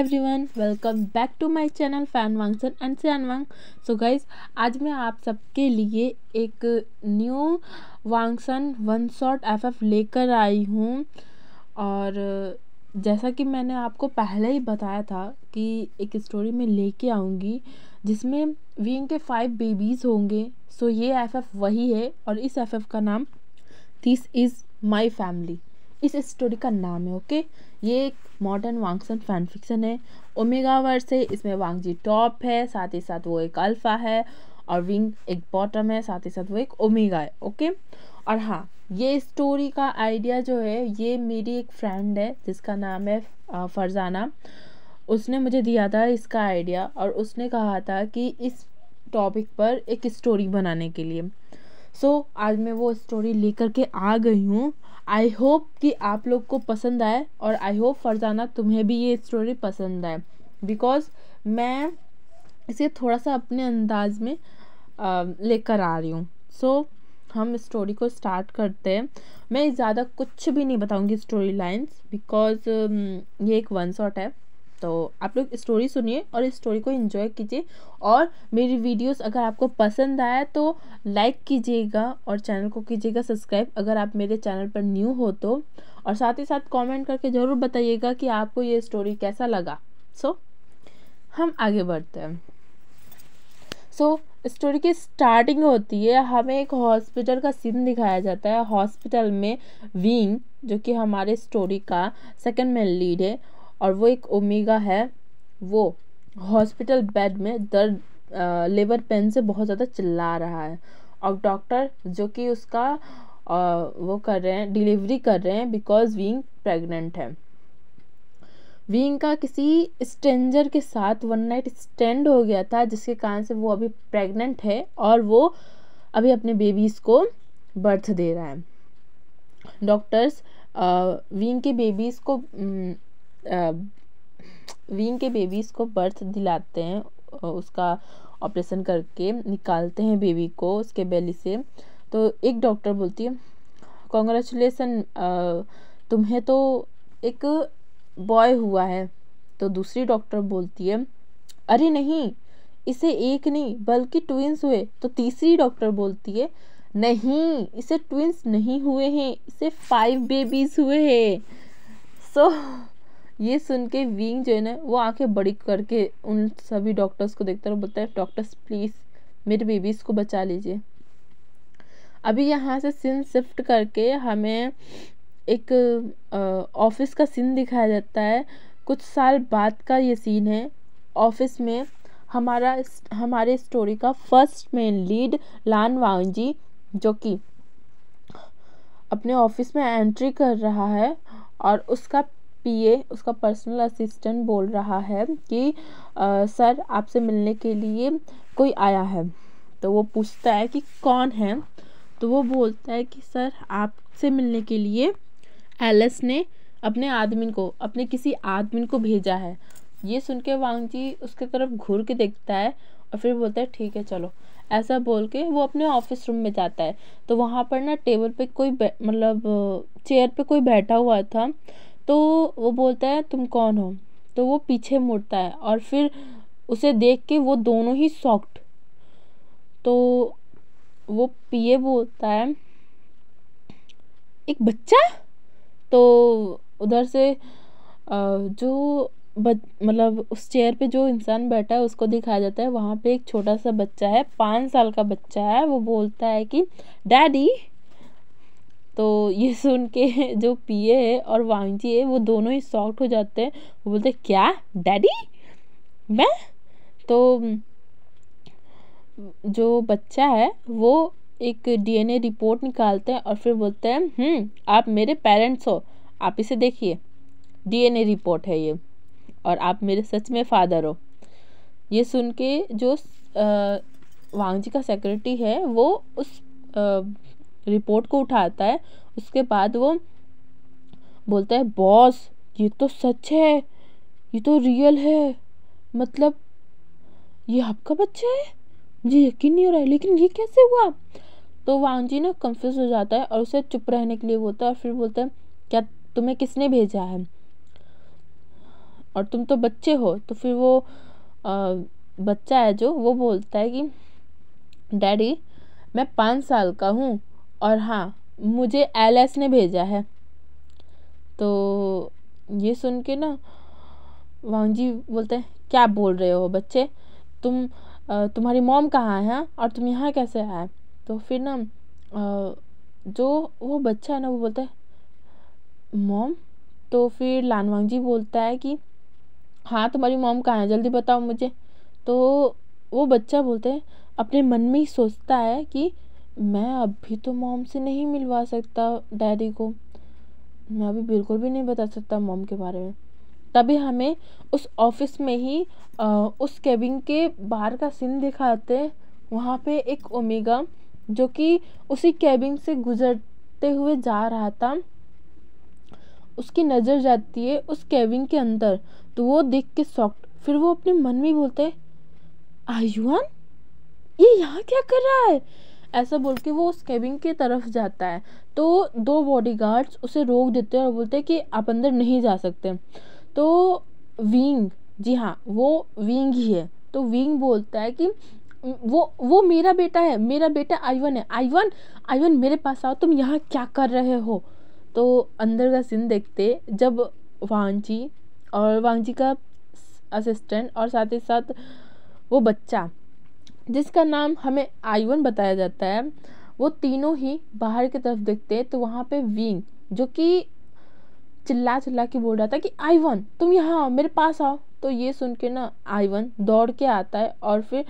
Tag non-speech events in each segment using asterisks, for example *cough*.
Everyone welcome back to my channel fan Wangxian and Xian Wang so guys आज मैं आप सबके लिए एक new Wangxian one shot F लेकर आई हूँ और जैसा कि मैंने आपको पहले ही बताया था कि एक स्टोरी में लेके आऊँगी जिसमें विंग के फाइव बेबीज़ होंगे सो ये एफ वही है और इस एफ का नाम दिस इज़ माई फैमिली इस स्टोरी का नाम है ओके ये एक मॉडर्न वांगसन फैन फिक्सन है ओमेगावर्स है इसमें वांगजी टॉप है साथ ही साथ वो एक अल्फ़ा है और विंग एक बॉटम है साथ ही साथ वो एक ओमेगा है ओके और हाँ ये स्टोरी का आइडिया जो है ये मेरी एक फ्रेंड है जिसका नाम है फरजाना उसने मुझे दिया था इसका आइडिया और उसने कहा था कि इस टॉपिक पर एक स्टोरी बनाने के लिए सो so, आज मैं वो स्टोरी लेकर के आ गई हूँ आई होप कि आप लोग को पसंद आए और आई होप फरजाना तुम्हें भी ये स्टोरी पसंद आए बिकॉज़ मैं इसे थोड़ा सा अपने अंदाज में लेकर आ रही हूँ सो so, हम स्टोरी को स्टार्ट करते हैं मैं ज़्यादा कुछ भी नहीं बताऊँगी स्टोरी लाइन्स बिकॉज़ ये एक वन शॉट है तो आप लोग स्टोरी सुनिए और इस स्टोरी को इन्जॉय कीजिए और मेरी वीडियोस अगर आपको पसंद आया तो लाइक कीजिएगा और चैनल को कीजिएगा सब्सक्राइब अगर आप मेरे चैनल पर न्यू हो तो और साथ ही साथ कमेंट करके ज़रूर बताइएगा कि आपको ये स्टोरी कैसा लगा सो so, हम आगे बढ़ते हैं सो so, स्टोरी की स्टार्टिंग होती है हमें एक हॉस्पिटल का सीन दिखाया जाता है हॉस्पिटल में विंग जो कि हमारे स्टोरी का सेकंड मेन लीड है और वो एक ओमेगा है वो हॉस्पिटल बेड में दर्द लेबर पेन से बहुत ज़्यादा चिल्ला रहा है और डॉक्टर जो कि उसका आ, वो कर रहे हैं डिलीवरी कर रहे हैं बिकॉज विंग प्रेग्नेंट है विंग का किसी स्ट्रेंजर के साथ वन नाइट स्टैंड हो गया था जिसके कारण से वो अभी प्रेग्नेंट है और वो अभी अपने बेबीज़ को बर्थ दे रहा है डॉक्टर्स विंग के बेबीज़ को विंग के बेबीज़ को बर्थ दिलाते हैं उसका ऑपरेशन करके निकालते हैं बेबी को उसके बेली से तो एक डॉक्टर बोलती है कॉन्ग्रेचुलेसन तुम्हें तो एक बॉय हुआ है तो दूसरी डॉक्टर बोलती है अरे नहीं इसे एक नहीं बल्कि ट्विंस हुए तो तीसरी डॉक्टर बोलती है नहीं इसे ट्विंस नहीं हुए हैं इसे फाइव बेबीज़ हुए हैं सो so, ये सुन के विंग जो है ना वो आंखें बड़ी करके उन सभी डॉक्टर्स को देखता है और बोलता है डॉक्टर्स प्लीज़ मेरे बेबीज़ को बचा लीजिए अभी यहाँ से सीन शिफ्ट करके हमें एक ऑफिस का सीन दिखाया जाता है कुछ साल बाद का ये सीन है ऑफिस में हमारा हमारे स्टोरी का first main lead Lan Wangji जो कि अपने ऑफिस में एंट्री कर रहा है और उसका पीए उसका पर्सनल असिस्टेंट बोल रहा है कि आ, सर आपसे मिलने के लिए कोई आया है तो वो पूछता है कि कौन है तो वो बोलता है कि सर आपसे मिलने के लिए एलिस ने अपने आदमी को अपने किसी आदमी को भेजा है ये सुन के जी उसके तरफ घूर के देखता है और फिर बोलता है ठीक है चलो ऐसा बोल के वो अपने ऑफिस रूम में जाता है तो वहाँ पर ना टेबल पे कोई मतलब चेयर पे कोई बैठा हुआ था तो वो बोलता है तुम कौन हो तो वो पीछे मुड़ता है और फिर उसे देख के वो दोनों ही सॉक्ट तो वो पिए बोलता है एक बच्चा तो उधर से जो मतलब उस चेयर पे जो इंसान बैठा है उसको दिखाया जाता है वहाँ पे एक छोटा सा बच्चा है पाँच साल का बच्चा है वो बोलता है कि डैडी तो ये सुन के *laughs* जो पिए है और वांगजी है वो दोनों ही सॉफ्ट हो जाते हैं वो बोलते क्या डैडी मैं तो जो बच्चा है वो एक डीएनए रिपोर्ट निकालते हैं और फिर बोलते हैं हम्म, आप मेरे पेरेंट्स हो आप इसे देखिए डीएनए रिपोर्ट है ये और आप मेरे सच में फादर हो ये सुन के जो वांगजी का सेक्रेटरी है वो उस आ, रिपोर्ट को उठाता है उसके बाद वो बोलता है बॉस ये तो सच है ये तो रियल है मतलब ये आपका बच्चा है मुझे यकीन नहीं हो रहा है लेकिन ये कैसे हुआ तो वांग जी ना कंफ्यूज हो जाता है और उसे चुप रहने के लिए बोलता है और फिर बोलता है क्या तुम्हें किसने भेजा है और तुम तो बच्चे हो तो फिर वो आ, बच्चा है जो वो बोलता है कि डैडी मैं पाँच साल का हूँ और हाँ मुझे एल एस ने भेजा है तो ये सुन के ना वांग जी बोलते हैं क्या बोल रहे हो बच्चे तुम तुम्हारी मॉम कहाँ है हाँ? और तुम यहाँ कैसे आए तो फिर ना जो वो बच्चा है ना वो बोलता है मॉम तो फिर लानवांग जी बोलता है कि हाँ तुम्हारी मॉम कहाँ है जल्दी बताओ मुझे तो वो बच्चा बोलते हैं अपने मन में ही सोचता है कि मैं अभी तो मॉम से नहीं मिलवा सकता डैडी को मैं अभी बिल्कुल भी नहीं बता सकता मॉम के बारे में तभी हमें उस ऑफिस में ही आ, उस केबिन के बाहर का सीन दिखाते वहाँ पे एक ओमेगा जो कि उसी केबिन से गुजरते हुए जा रहा था उसकी नज़र जाती है उस केबिन के अंदर तो वो देख के सॉफ्ट फिर वो अपने मन में बोलते आयुआन ये यहाँ क्या कर रहा है ऐसा बोल के वो उस केबिन की तरफ जाता है तो दो बॉडीगार्ड्स उसे रोक देते हैं और बोलते हैं कि आप अंदर नहीं जा सकते तो विंग जी हाँ वो विंग ही है तो विंग बोलता है कि वो वो मेरा बेटा है मेरा बेटा आईवन है आईवन आईवन मेरे पास आओ तुम यहाँ क्या कर रहे हो तो अंदर का सीन देखते जब वांगजी और वांगजी का असिस्टेंट और साथ ही साथ वो बच्चा जिसका नाम हमें आई वन बताया जाता है वो तीनों ही बाहर की तरफ देखते हैं तो वहाँ पे विंग जो कि चिल्ला चिल्ला के बोल रहा था कि आई वन तुम यहाँ आओ मेरे पास आओ तो ये सुन के ना आई वन दौड़ के आता है और फिर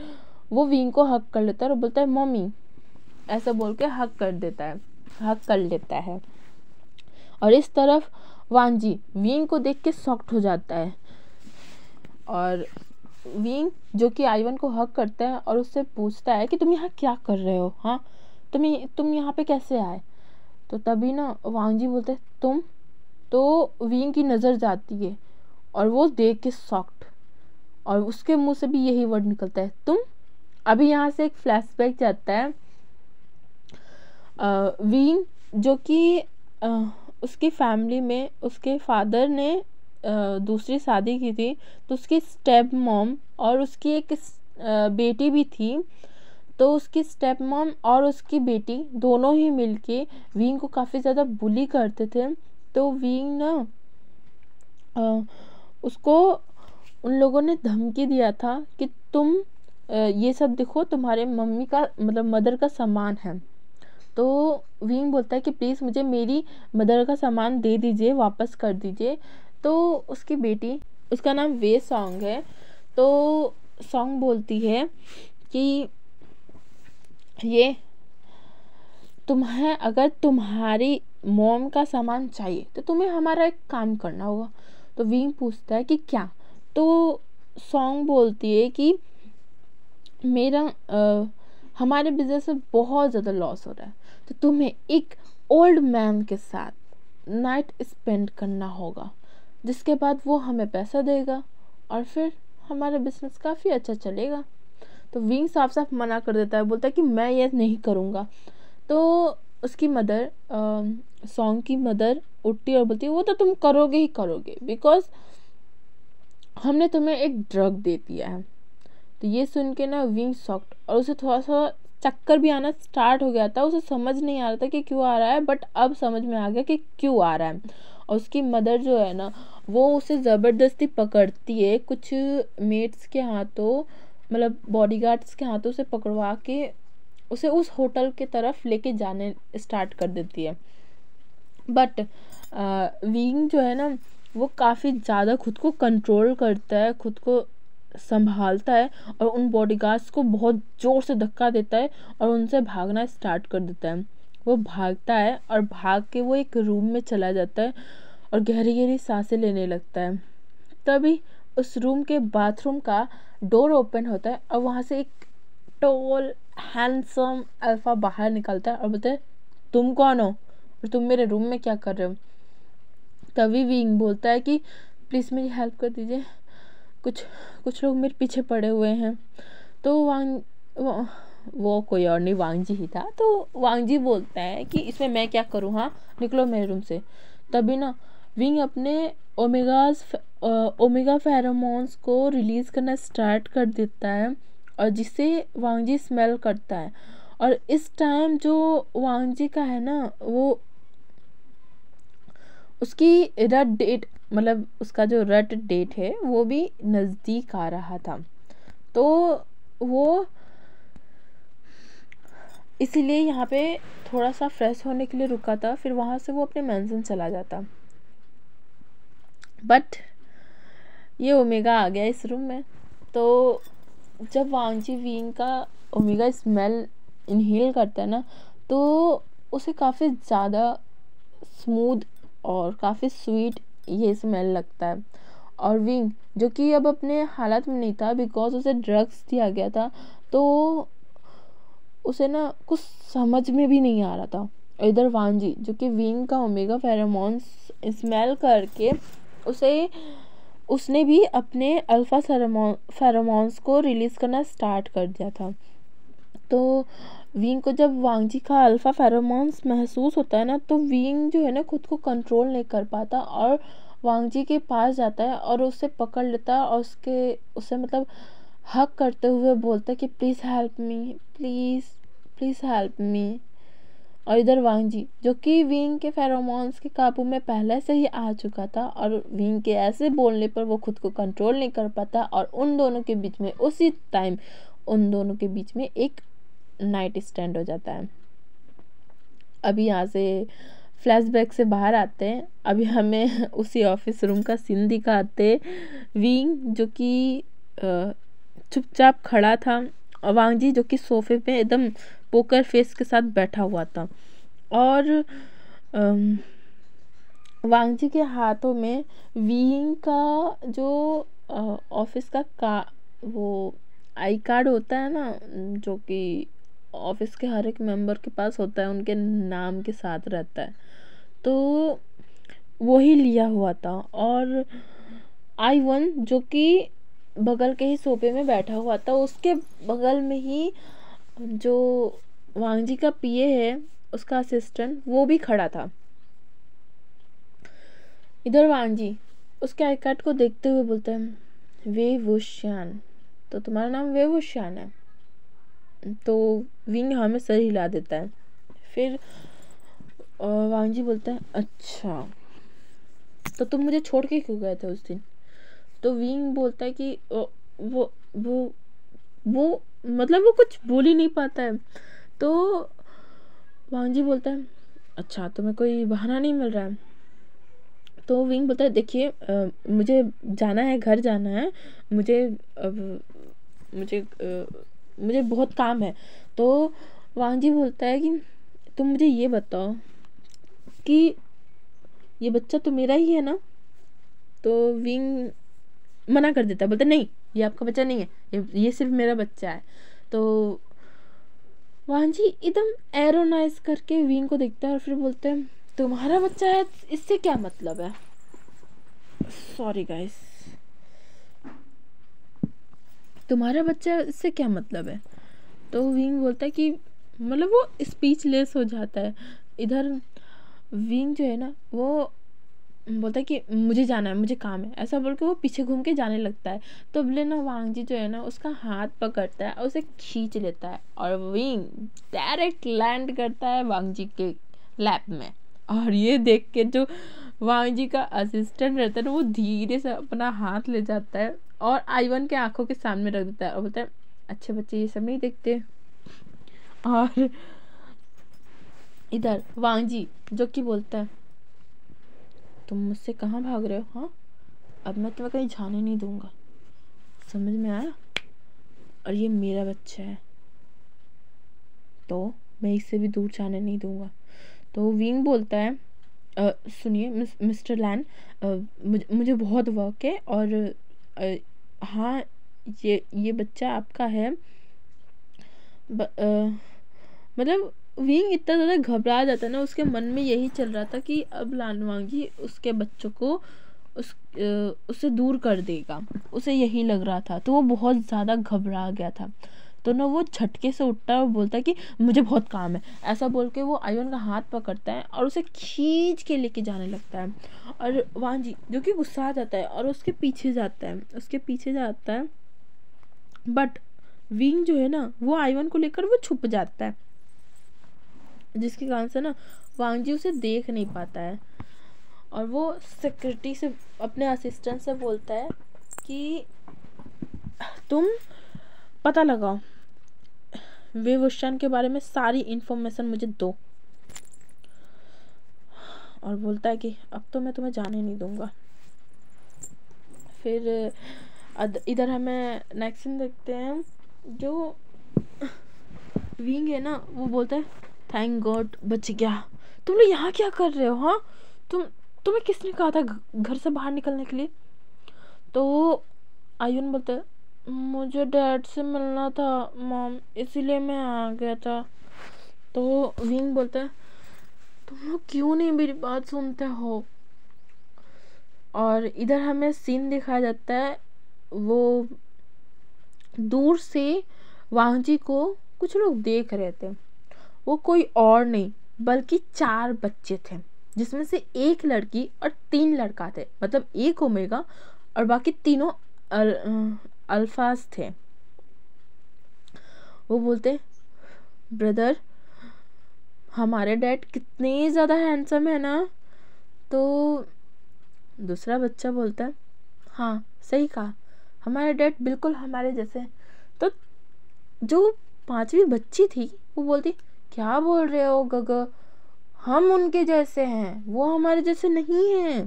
वो विंग को हक कर लेता है और बोलता है मम्मी ऐसा बोल के हक कर देता है हक कर लेता है और इस तरफ वानजी विंग को देख के सॉक्ट हो जाता है और विंग जो कि आईवन को हक करता है और उससे पूछता है कि तुम यहाँ क्या कर रहे हो हाँ तुम तुम यहाँ पे कैसे आए तो तभी ना वांग जी बोलते हैं तुम तो विंग की नज़र जाती है और वो देख के सॉफ्ट और उसके मुंह से भी यही वर्ड निकलता है तुम अभी यहाँ से एक फ्लैशबैक जाता है विंग जो कि उसकी फैमिली में उसके फादर ने दूसरी शादी की थी तो उसकी स्टेप मॉम और उसकी एक बेटी भी थी तो उसकी स्टेप मॉम और उसकी बेटी दोनों ही मिलके वींग को काफ़ी ज़्यादा बुली करते थे तो वींग ना उसको उन लोगों ने धमकी दिया था कि तुम ये सब देखो तुम्हारे मम्मी का मतलब मदर का सामान है तो विंग बोलता है कि प्लीज़ मुझे मेरी मदर का सामान दे दीजिए वापस कर दीजिए तो उसकी बेटी उसका नाम वे सॉन्ग है तो सॉन्ग बोलती है कि ये तुम्हें अगर तुम्हारी मोम का सामान चाहिए तो तुम्हें हमारा एक काम करना होगा तो विंग पूछता है कि क्या तो सॉन्ग बोलती है कि मेरा आ, हमारे बिजनेस में बहुत ज़्यादा लॉस हो रहा है तो तुम्हें एक ओल्ड मैन के साथ नाइट स्पेंड करना होगा जिसके बाद वो हमें पैसा देगा और फिर हमारा बिज़नेस काफ़ी अच्छा चलेगा तो विंग साफ साफ मना कर देता है बोलता है कि मैं ये नहीं करूँगा तो उसकी मदर सॉन्ग की मदर उठती और बोलती है वो तो तुम करोगे ही करोगे बिकॉज हमने तुम्हें एक ड्रग दे दिया है तो ये सुन के ना विंग सॉक्ट और उसे थोड़ा सा चक्कर भी आना स्टार्ट हो गया था उसे समझ नहीं आ रहा था कि क्यों आ रहा है बट अब समझ में आ गया कि क्यों आ रहा है और उसकी मदर जो है ना वो उसे ज़बरदस्ती पकड़ती है कुछ मेट्स के हाथों मतलब बॉडीगार्ड्स के हाथों से पकड़वा के उसे उस होटल के तरफ लेके जाने स्टार्ट कर देती है बट विंग जो है ना वो काफ़ी ज़्यादा खुद को कंट्रोल करता है खुद को संभालता है और उन बॉडीगार्ड्स को बहुत ज़ोर से धक्का देता है और उनसे भागना स्टार्ट कर देता है वो भागता है और भाग के वो एक रूम में चला जाता है और गहरी गहरी सांसें लेने लगता है तभी उस रूम के बाथरूम का डोर ओपन होता है और वहाँ से एक टोल हैंडसम अल्फ़ा बाहर निकलता है और बोलता है तुम कौन हो और तुम मेरे रूम में क्या कर रहे हो तभी विंग बोलता है कि प्लीज़ मेरी हेल्प कर दीजिए कुछ कुछ लोग मेरे पीछे पड़े हुए हैं तो वांग वो कोई और नहीं वांगजी ही था तो वांगजी बोलता है कि इसमें मैं क्या करूँ हाँ निकलो मेरे रूम से तभी ना विंग अपने ओमेगास ओमेगा फेरोमोन्स को रिलीज़ करना स्टार्ट कर देता है और जिसे वांगजी स्मेल करता है और इस टाइम जो वांगजी का है ना वो उसकी रेड डेट मतलब उसका जो रेड डेट है वो भी नज़दीक आ रहा था तो वो इसीलिए यहाँ पे थोड़ा सा फ्रेश होने के लिए रुका था फिर वहाँ से वो अपने मैंसन चला जाता बट ये ओमेगा आ गया इस रूम में तो जब वांगजी विंग का ओमेगा स्मेल इनहेल करता है ना तो उसे काफ़ी ज़्यादा स्मूथ और काफ़ी स्वीट ये स्मेल लगता है और विंग जो कि अब अपने हालत में नहीं था बिकॉज उसे ड्रग्स दिया गया था तो उसे ना कुछ समझ में भी नहीं आ रहा था इधर वांजी जो कि विंग का ओमेगा फेरामोन्स स्मेल करके उसे उसने भी अपने अल्फ़ा फेरामोन फेरामोन्स को रिलीज़ करना स्टार्ट कर दिया था तो विंग को जब वांगजी का अल्फ़ा फेरामोन्स महसूस होता है ना तो विंग जो है ना खुद को कंट्रोल नहीं कर पाता और वांगजी के पास जाता है और उसे पकड़ लेता है और उसके उसे मतलब हक करते हुए बोलता कि please help me please please help me और इधर वांग जी जो कि विंग के फेरोमोन्स के काबू में पहले से ही आ चुका था और विंग के ऐसे बोलने पर वो खुद को कंट्रोल नहीं कर पाता और उन दोनों के बीच में उसी टाइम उन दोनों के बीच में एक नाइट स्टैंड हो जाता है अभी यहाँ से फ्लैशबैक से बाहर आते हैं अभी हमें *laughs* उसी ऑफिस रूम का सीन दिखाते विंग जो कि चुपचाप खड़ा था वांगजी जो कि सोफे पे एकदम पोकर फेस के साथ बैठा हुआ था और वांगजी के हाथों में वीइंग का जो ऑफिस का का वो आई कार्ड होता है ना जो कि ऑफिस के हर एक मेंबर के पास होता है उनके नाम के साथ रहता है तो वही लिया हुआ था और आई वन जो कि बगल के ही सोफे में बैठा हुआ था उसके बगल में ही जो वांग जी का पीए है उसका असिस्टेंट वो भी खड़ा था इधर वांग जी उसके आई कार्ड को देखते हुए बोलते हैं वे वुश्यान तो तुम्हारा नाम वे वुश्यान है तो विंग हमें सर हिला देता है फिर वांग जी बोलते हैं अच्छा तो तुम मुझे छोड़ के क्यों गए थे उस दिन तो विंग बोलता है कि वो वो वो मतलब वो कुछ बोल ही नहीं पाता है तो जी बोलता है अच्छा तुम्हें कोई बहाना नहीं मिल रहा है तो विंग बोलता है देखिए मुझे जाना है घर जाना है मुझे अब, मुझे अ, मुझे बहुत काम है तो जी बोलता है कि तुम मुझे ये बताओ कि ये बच्चा तो मेरा ही है ना तो विंग मना कर देता है बोलता नहीं ये आपका बच्चा नहीं है ये ये सिर्फ मेरा बच्चा है तो वाहन जी एकदम एरोनाइज करके विंग को देखता है और फिर बोलते हैं तुम्हारा बच्चा है इससे क्या मतलब है सॉरी गाइस तुम्हारा बच्चा इससे क्या मतलब है तो विंग बोलता है कि मतलब वो स्पीचलेस हो जाता है इधर विंग जो है ना वो बोलता है कि मुझे जाना है मुझे काम है ऐसा बोल के वो पीछे घूम के जाने लगता है तो ना वांगजी जो है ना उसका हाथ पकड़ता है और उसे खींच लेता है और विंग डायरेक्ट लैंड करता है वांगजी के लैप में और ये देख के जो वांगजी का असिस्टेंट रहता है ना वो धीरे से अपना हाथ ले जाता है और आईवन के आंखों के सामने रख देता है और बोलता है अच्छे बच्चे ये सब नहीं देखते और इधर वांगजी जो कि बोलता है तुम मुझसे कहाँ भाग रहे हो हाँ अब मैं तुम्हें कहीं जाने नहीं दूंगा समझ में आया और ये मेरा बच्चा है तो मैं इससे भी दूर जाने नहीं दूंगा तो विंग बोलता है सुनिए मिस, मिस्टर लैन मुझे, मुझे बहुत वर्क है और आ, हाँ ये ये बच्चा आपका है ब, आ, मतलब विंग इतना ज़्यादा घबरा जाता ना उसके मन में यही चल रहा था कि अब लानवांगी उसके बच्चों को उस उससे दूर कर देगा उसे यही लग रहा था तो वो बहुत ज़्यादा घबरा गया था तो ना वो झटके से उठता है और बोलता है कि मुझे बहुत काम है ऐसा बोल के वो आयोन का हाथ पकड़ता है और उसे खींच के लेके जाने लगता है और जी जो कि गुस्सा आ जाता है और उसके पीछे जाता है उसके पीछे जाता है बट विंग जो है ना वो आयवन को लेकर वो छुप जाता है जिसके कारण से ना जी उसे देख नहीं पाता है और वो सिक्योरिटी से अपने असिस्टेंट से बोलता है कि तुम पता लगाओ विभूषण के बारे में सारी इन्फॉर्मेशन मुझे दो और बोलता है कि अब तो मैं तुम्हें जाने नहीं दूंगा फिर इधर हमें नेक्स्ट देखते हैं जो विंग है ना वो बोलता है थैंक गॉड बच गया तुम लोग यहाँ क्या कर रहे हो हाँ तुम तुम्हें किसने कहा था घर से बाहर निकलने के लिए तो आयुन बोलते मुझे डैड से मिलना था मॉम इसीलिए मैं आ गया था तो विंग बोलते तुम लोग क्यों नहीं मेरी बात सुनते हो और इधर हमें सीन दिखाया जाता है वो दूर से वांगजी को कुछ लोग देख रहे थे वो कोई और नहीं बल्कि चार बच्चे थे जिसमें से एक लड़की और तीन लड़का थे मतलब एक ओमेगा और बाकी तीनों अल, अल्फाज थे वो बोलते ब्रदर हमारे डैड कितने ज़्यादा हैंडसम है ना तो दूसरा बच्चा बोलता है हाँ सही कहा हमारे डैड बिल्कुल हमारे जैसे तो जो पांचवी बच्ची थी वो बोलती क्या बोल रहे हो गग हम उनके जैसे हैं वो हमारे जैसे नहीं हैं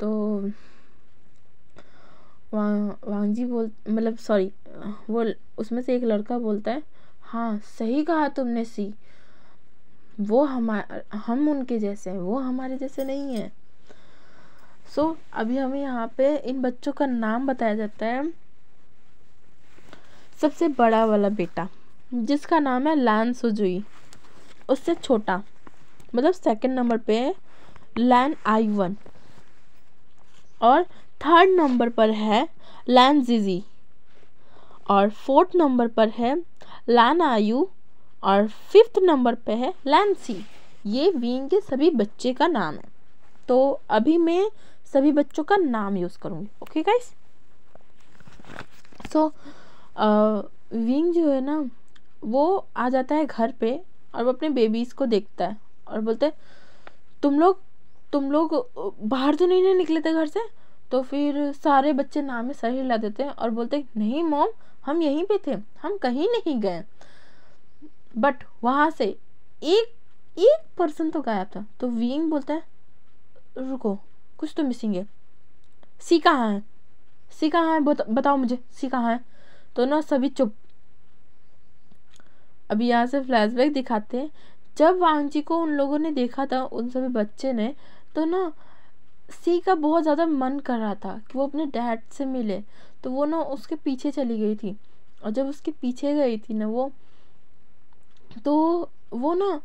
तो वांग वांग जी बोल मतलब सॉरी वो उसमें से एक लड़का बोलता है हाँ सही कहा तुमने सी वो हमार हम उनके जैसे हैं वो हमारे जैसे नहीं हैं सो so, अभी हमें यहाँ पे इन बच्चों का नाम बताया जाता है सबसे बड़ा वाला बेटा जिसका नाम है लैन सुजुई उससे छोटा मतलब सेकंड नंबर पे है लैन आई वन और थर्ड नंबर पर है लैन जीजी और फोर्थ नंबर पर है लैन आयु और फिफ्थ नंबर पे है सी ये वीन के सभी बच्चे का नाम है तो अभी मैं सभी बच्चों का नाम यूज़ करूँगी ओके गाइस सो विंग जो है ना वो आ जाता है घर पे और वो अपने बेबीज़ को देखता है और बोलते तुम लोग तुम लोग बाहर तो नहीं निकले थे घर से तो फिर सारे बच्चे नाम में सर हिला देते हैं और बोलते हैं नहीं मॉम हम यहीं पे थे हम कहीं नहीं गए बट वहाँ से एक एक पर्सन तो गायब था तो वींग बोलता है रुको कुछ तो मिसिंग है सी कहाँ है सी कहाँ है बताओ मुझे सी कहाँ है तो ना सभी चुप अभी यहाँ से फ्लैशबैक दिखाते हैं जब वांची को उन लोगों ने देखा था उन सभी बच्चे ने तो ना सी का बहुत ज़्यादा मन कर रहा था कि वो अपने डैड से मिले तो वो ना उसके पीछे चली गई थी और जब उसके पीछे गई थी ना वो तो वो ना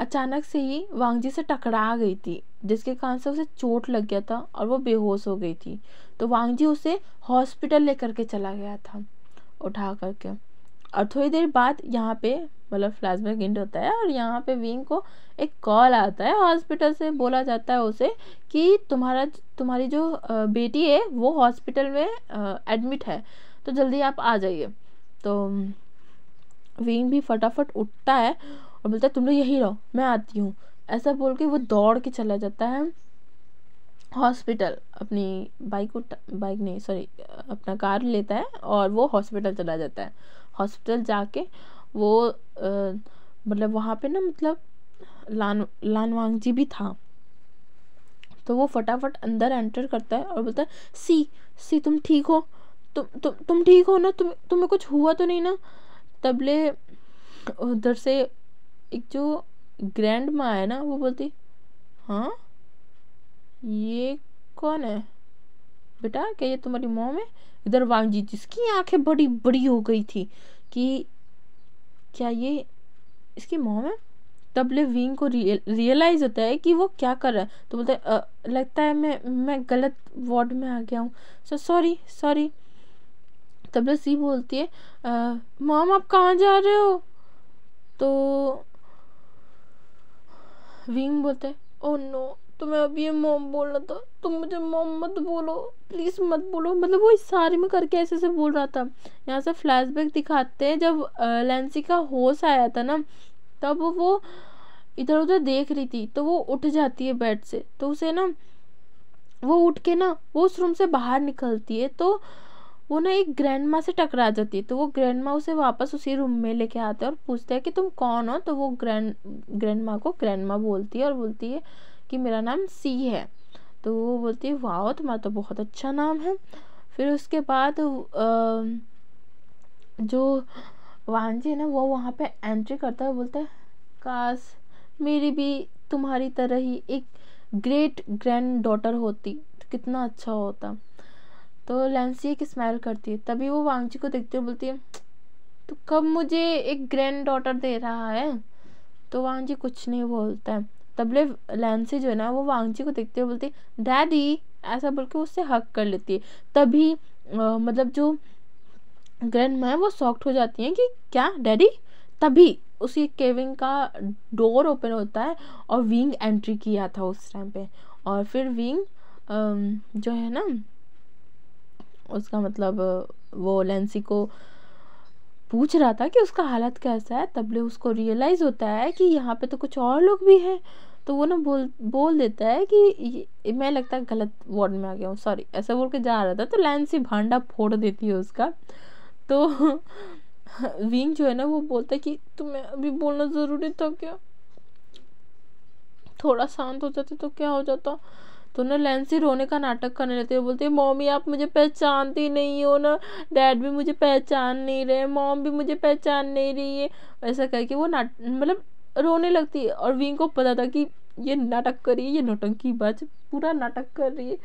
अचानक से ही वांगजी से टकरा गई थी जिसके कारण से उसे चोट लग गया था और वो बेहोश हो गई थी तो वांगजी उसे हॉस्पिटल लेकर के चला गया था उठा करके और थोड़ी देर बाद यहाँ पे मतलब फ्लैशबैक एंड होता है और यहाँ पे विंग को एक कॉल आता है हॉस्पिटल से बोला जाता है उसे कि तुम्हारा तुम्हारी जो बेटी है वो हॉस्पिटल में एडमिट है तो जल्दी आप आ जाइए तो विंग भी फटाफट उठता है और बोलता है तुम लोग यहीं रहो मैं आती हूँ ऐसा बोल के वो दौड़ के चला जाता है हॉस्पिटल अपनी बाइक उठ बाइक नहीं सॉरी अपना कार लेता है और वो हॉस्पिटल चला जाता है हॉस्पिटल जाके वो मतलब वहाँ पे ना मतलब लान लानवांग जी भी था तो वो फटाफट अंदर एंटर करता है और बोलता है सी सी तुम ठीक हो तुम तु, तुम ठीक हो ना तुम तुम्हें कुछ हुआ तो नहीं ना तबले उधर से एक जो ग्रैंड माँ है ना वो बोलती हाँ ये कौन है बेटा क्या ये तुम्हारी मोम है इधर जी जिसकी आंखें बड़ी बड़ी हो गई थी कि क्या ये इसकी मुँह है तब ले विंग को रियलाइज़ होता है कि वो क्या कर रहा है तो बोलते लगता है मैं मैं गलत वार्ड में आ गया हूँ सो सॉरी सॉरी तब ले सी बोलती है मॉम आप कहाँ जा रहे हो तो विंग बोलते है ओ oh, नो तुम्हें अभी मोम बोलना था तुम मुझे मोम मत बोलो प्लीज़ मत बोलो मतलब वो इशारे में करके ऐसे ऐसे बोल रहा था यहाँ से फ्लैशबैक दिखाते हैं जब लेंसी का होश आया था ना तब वो इधर उधर देख रही थी तो वो उठ जाती है बेड से तो उसे ना वो उठ के ना वो उस रूम से बाहर निकलती है तो वो ना एक ग्रैंड से टकरा जाती है तो वो ग्रैंड उसे वापस उसी रूम में लेके आते हैं और पूछते हैं कि तुम कौन हो तो वो ग्रैंड ग्रैंड को ग्रैंड बोलती है और बोलती है कि मेरा नाम सी है तो वो बोलती है वाह तुम्हारा तो बहुत अच्छा नाम है फिर उसके बाद जो जी है ना वो वहाँ पे एंट्री करता है बोलता है काश मेरी भी तुम्हारी तरह ही एक ग्रेट ग्रैंड डॉटर होती तो कितना अच्छा होता तो लेंसी एक स्माइल करती है तभी वो वांग जी को देखते हुए बोलती है तो कब मुझे एक ग्रैंड डॉटर दे रहा है तो वांग जी कुछ नहीं बोलता है तबले लैंसी जो है ना वो वांगची को देखते हुए बोलती डैडी ऐसा बोल के उससे हक कर लेती है तभी आ, मतलब जो ग्रैंड माँ है वो सॉफ्ट हो जाती हैं कि क्या डैडी तभी उसी केविंग का डोर ओपन होता है और विंग एंट्री किया था उस टाइम पे और फिर विंग जो है ना उसका मतलब वो लेंसी को पूछ रहा था कि उसका हालत कैसा है तबले उसको रियलाइज़ होता है कि यहाँ पे तो कुछ और लोग भी हैं तो वो ना बोल बोल देता है कि मैं लगता है गलत वार्ड में आ गया हूँ सॉरी ऐसा बोल के जा रहा था तो लैंसी भांडा फोड़ देती है उसका तो विंग *laughs* जो है ना वो बोलता है कि तुम्हें अभी बोलना ज़रूरी था क्या थोड़ा शांत हो जाते तो क्या हो जाता तो ना लेंसी रोने का नाटक करने लगती है बोलती है मॉमी आप मुझे पहचानती नहीं हो ना डैड भी मुझे पहचान नहीं रहे मॉम भी मुझे पहचान नहीं रही है ऐसा करके वो नाट मतलब रोने लगती है और विंग को पता था कि ये नाटक कर रही है ये नौटंकी बाज पूरा नाटक कर रही है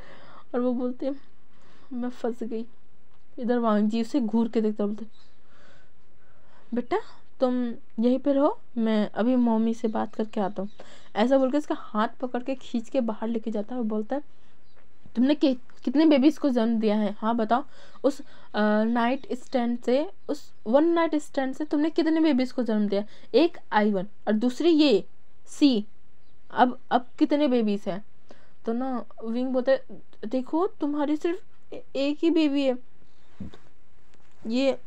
और वो बोलते हैं मैं फंस गई इधर वांग जी उसे घूर के देखता बोलते बेटा तुम यहीं पर रहो मैं अभी मम्मी से बात करके आता हूँ ऐसा बोल के उसका हाथ पकड़ के खींच के बाहर लेके जाता है और बोलता है तुमने कितने बेबीज़ को जन्म दिया है हाँ बताओ उस नाइट स्टैंड से उस वन नाइट स्टैंड से तुमने कितने बेबीज़ को जन्म दिया एक आई वन और दूसरी ये सी अब अब कितने बेबीज़ हैं तो ना विंग बोलते देखो तुम्हारी सिर्फ एक ही बेबी है ये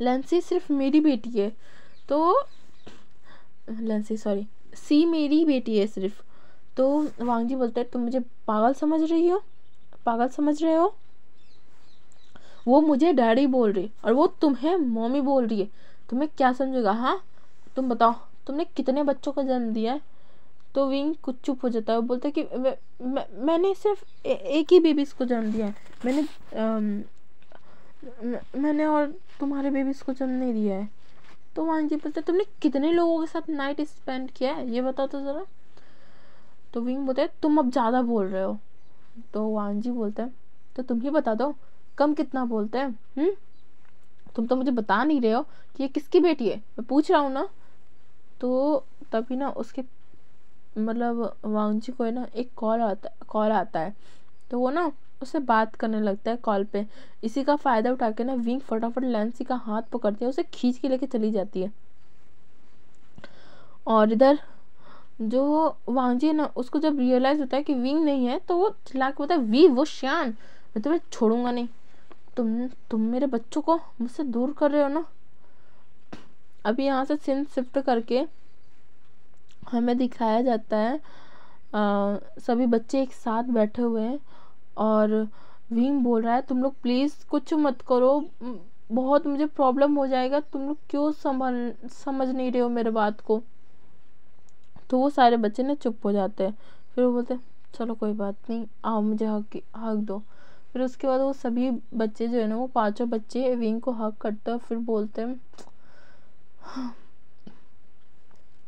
लेंसी सिर्फ मेरी बेटी है तो लेंसी सॉरी सी मेरी बेटी है सिर्फ तो वांग जी बोलते हैं तुम मुझे पागल समझ रही हो पागल समझ रहे हो वो मुझे डैडी बोल रही और वो तुम्हें मम्मी बोल रही है तुम्हें क्या समझेगा हाँ तुम बताओ तुमने कितने बच्चों का जन्म दिया है तो विंग कुछ चुप हो जाता है वो बोलता है कि मैं, मैं, मैंने सिर्फ ए, एक ही बेबीज़ को जन्म दिया है मैंने आम, मैंने और तुम्हारे बेबीज़ को जन्म नहीं दिया है तो वांग जी बोलते तुमने कितने लोगों के साथ नाइट स्पेंड किया है ये बताओ तो ज़रा तो विंग बोलते हैं तुम अब ज़्यादा बोल रहे हो तो वान जी बोलते हैं तो तुम ही बता दो कम कितना बोलते हैं हम्म, तुम तो मुझे बता नहीं रहे हो कि ये किसकी बेटी है मैं पूछ रहा हूँ ना तो तभी ना उसके मतलब वांग जी को है ना एक कॉल आता कॉल आता है तो वो ना उससे बात करने लगता है कॉल पे इसी का फ़ायदा उठा के ना विंग फटाफट लैंसी का हाथ पकड़ती है उसे खींच के लेके चली जाती है और इधर जो वांगजी है ना उसको जब रियलाइज़ होता है कि विंग नहीं है तो वो चिल्ला के बोलता है वी वो श्यान मैं तुम्हें छोड़ूंगा नहीं तुम तुम मेरे बच्चों को मुझसे दूर कर रहे हो ना अभी यहाँ से सिंध शिफ्ट करके हमें दिखाया जाता है आ, सभी बच्चे एक साथ बैठे हुए हैं और विंग बोल रहा है तुम लोग प्लीज़ कुछ मत करो बहुत मुझे प्रॉब्लम हो जाएगा तुम लोग क्यों समझ समझ नहीं रहे हो मेरे बात को तो वो सारे बच्चे ना चुप हो जाते हैं फिर वो बोलते चलो कोई बात नहीं आओ मुझे हक हक दो फिर उसके बाद वो सभी बच्चे जो है ना वो पांचों बच्चे विंग को हक करते हैं फिर बोलते हैं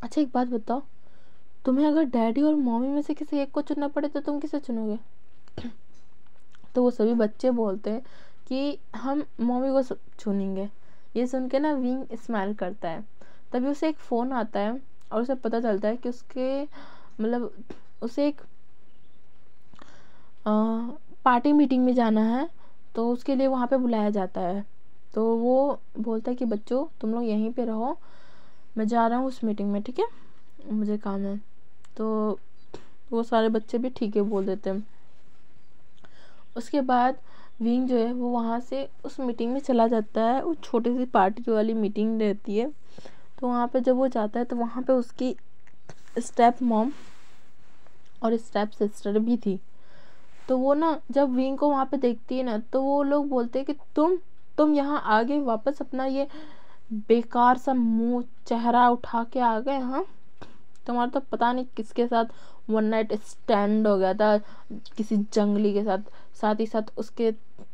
अच्छा एक बात बताओ तुम्हें अगर डैडी और मम्मी में से किसी एक को चुनना पड़े तो तुम किसे चुनोगे *clears throat* तो वो सभी बच्चे बोलते हैं कि हम मम्मी को चुनेंगे ये सुन के ना विंग स्माइल करता है तभी उसे एक फ़ोन आता है और उसे पता चलता है कि उसके मतलब उसे एक आ, पार्टी मीटिंग में जाना है तो उसके लिए वहाँ पे बुलाया जाता है तो वो बोलता है कि बच्चों तुम लोग यहीं पे रहो मैं जा रहा हूँ उस मीटिंग में ठीक है मुझे काम है तो वो सारे बच्चे भी ठीक है बोल देते हैं उसके बाद विंग जो है वो वहाँ से उस मीटिंग में चला जाता है वो छोटी सी पार्टी वाली मीटिंग रहती है तो वहाँ पे जब वो जाता है तो वहाँ पे उसकी स्टेप मॉम और स्टेप सिस्टर भी थी तो वो ना जब विंग को वहाँ पे देखती है ना तो वो लोग बोलते हैं कि तुम तुम यहाँ आ गए वापस अपना ये बेकार सा मुंह चेहरा उठा के आ गए हाँ तुम्हारा तो पता नहीं किसके साथ वन नाइट स्टैंड हो गया था किसी जंगली के साथ साथ ही साथ उसके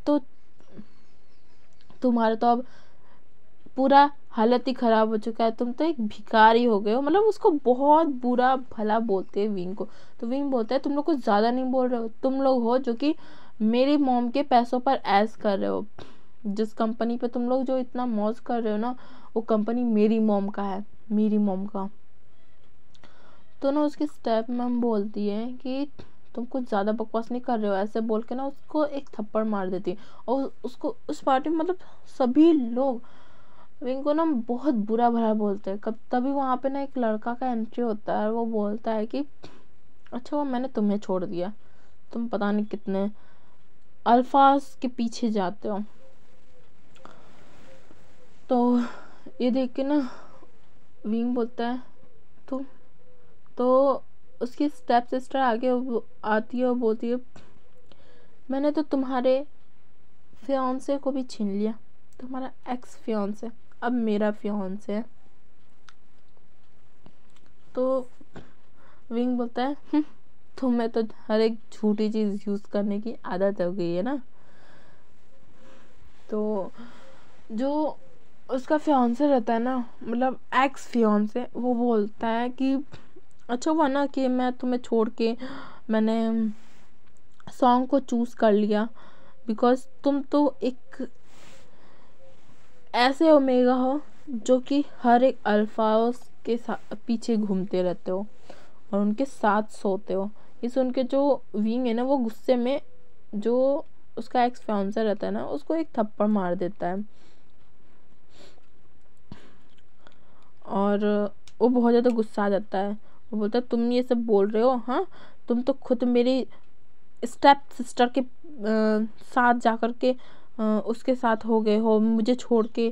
तो तुम्हारे तो अब पूरा हालत ही ख़राब हो चुका है तुम तो एक भिखारी हो गए हो मतलब उसको बहुत बुरा भला बोलते हैं विंग को तो विंग बोलता है तुम लोग कुछ ज़्यादा नहीं बोल रहे हो तुम लोग हो जो कि मेरी मोम के पैसों पर ऐस कर रहे हो जिस कंपनी पे तुम लोग जो इतना मौज कर रहे हो ना वो कंपनी मेरी मोम का है मेरी मोम का तो ना उसकी स्टेप मैम बोलती है कि तुम कुछ ज़्यादा बकवास नहीं कर रहे हो ऐसे बोल के ना उसको एक थप्पड़ मार देती है और उसको उस पार्टी में मतलब सभी लोग इनको ना बहुत बुरा भरा बोलते हैं कब तभी वहाँ पे ना एक लड़का का एंट्री होता है वो बोलता है कि अच्छा वो मैंने तुम्हें छोड़ दिया तुम पता नहीं कितने अल्फाज के पीछे जाते हो तो ये देख के ना विंग बोलता है तो तो उसकी स्टेप सिस्टर आगे आती है और बोलती है मैंने तो तुम्हारे फ्योन्से को भी छीन लिया तुम्हारा एक्स फ्योन्से से अब मेरा फ्योन्स है तो विंग बोलता है तुम्हें हम्म, तो, तो हर एक झूठी चीज़ यूज़ करने की आदत हो गई है ना तो जो उसका फ्योन्से रहता है ना मतलब एक्स फ्योन्से वो बोलता है कि अच्छा हुआ ना कि मैं तुम्हें छोड़ के मैंने सॉन्ग को चूज़ कर लिया बिकॉज़ तुम तो एक ऐसे ओमेगा हो जो कि हर एक अल्फ़ाज के पीछे घूमते रहते हो और उनके साथ सोते हो इस उनके जो विंग है ना वो गुस्से में जो उसका एक्स फ्यूंसर रहता है ना उसको एक थप्पड़ मार देता है और वो बहुत ज़्यादा गुस्सा आ जाता है वो बोलता है तुम ये सब बोल रहे हो हाँ तुम तो खुद मेरी स्टेप सिस्टर के आ, साथ जा कर के उसके साथ हो गए हो मुझे छोड़ के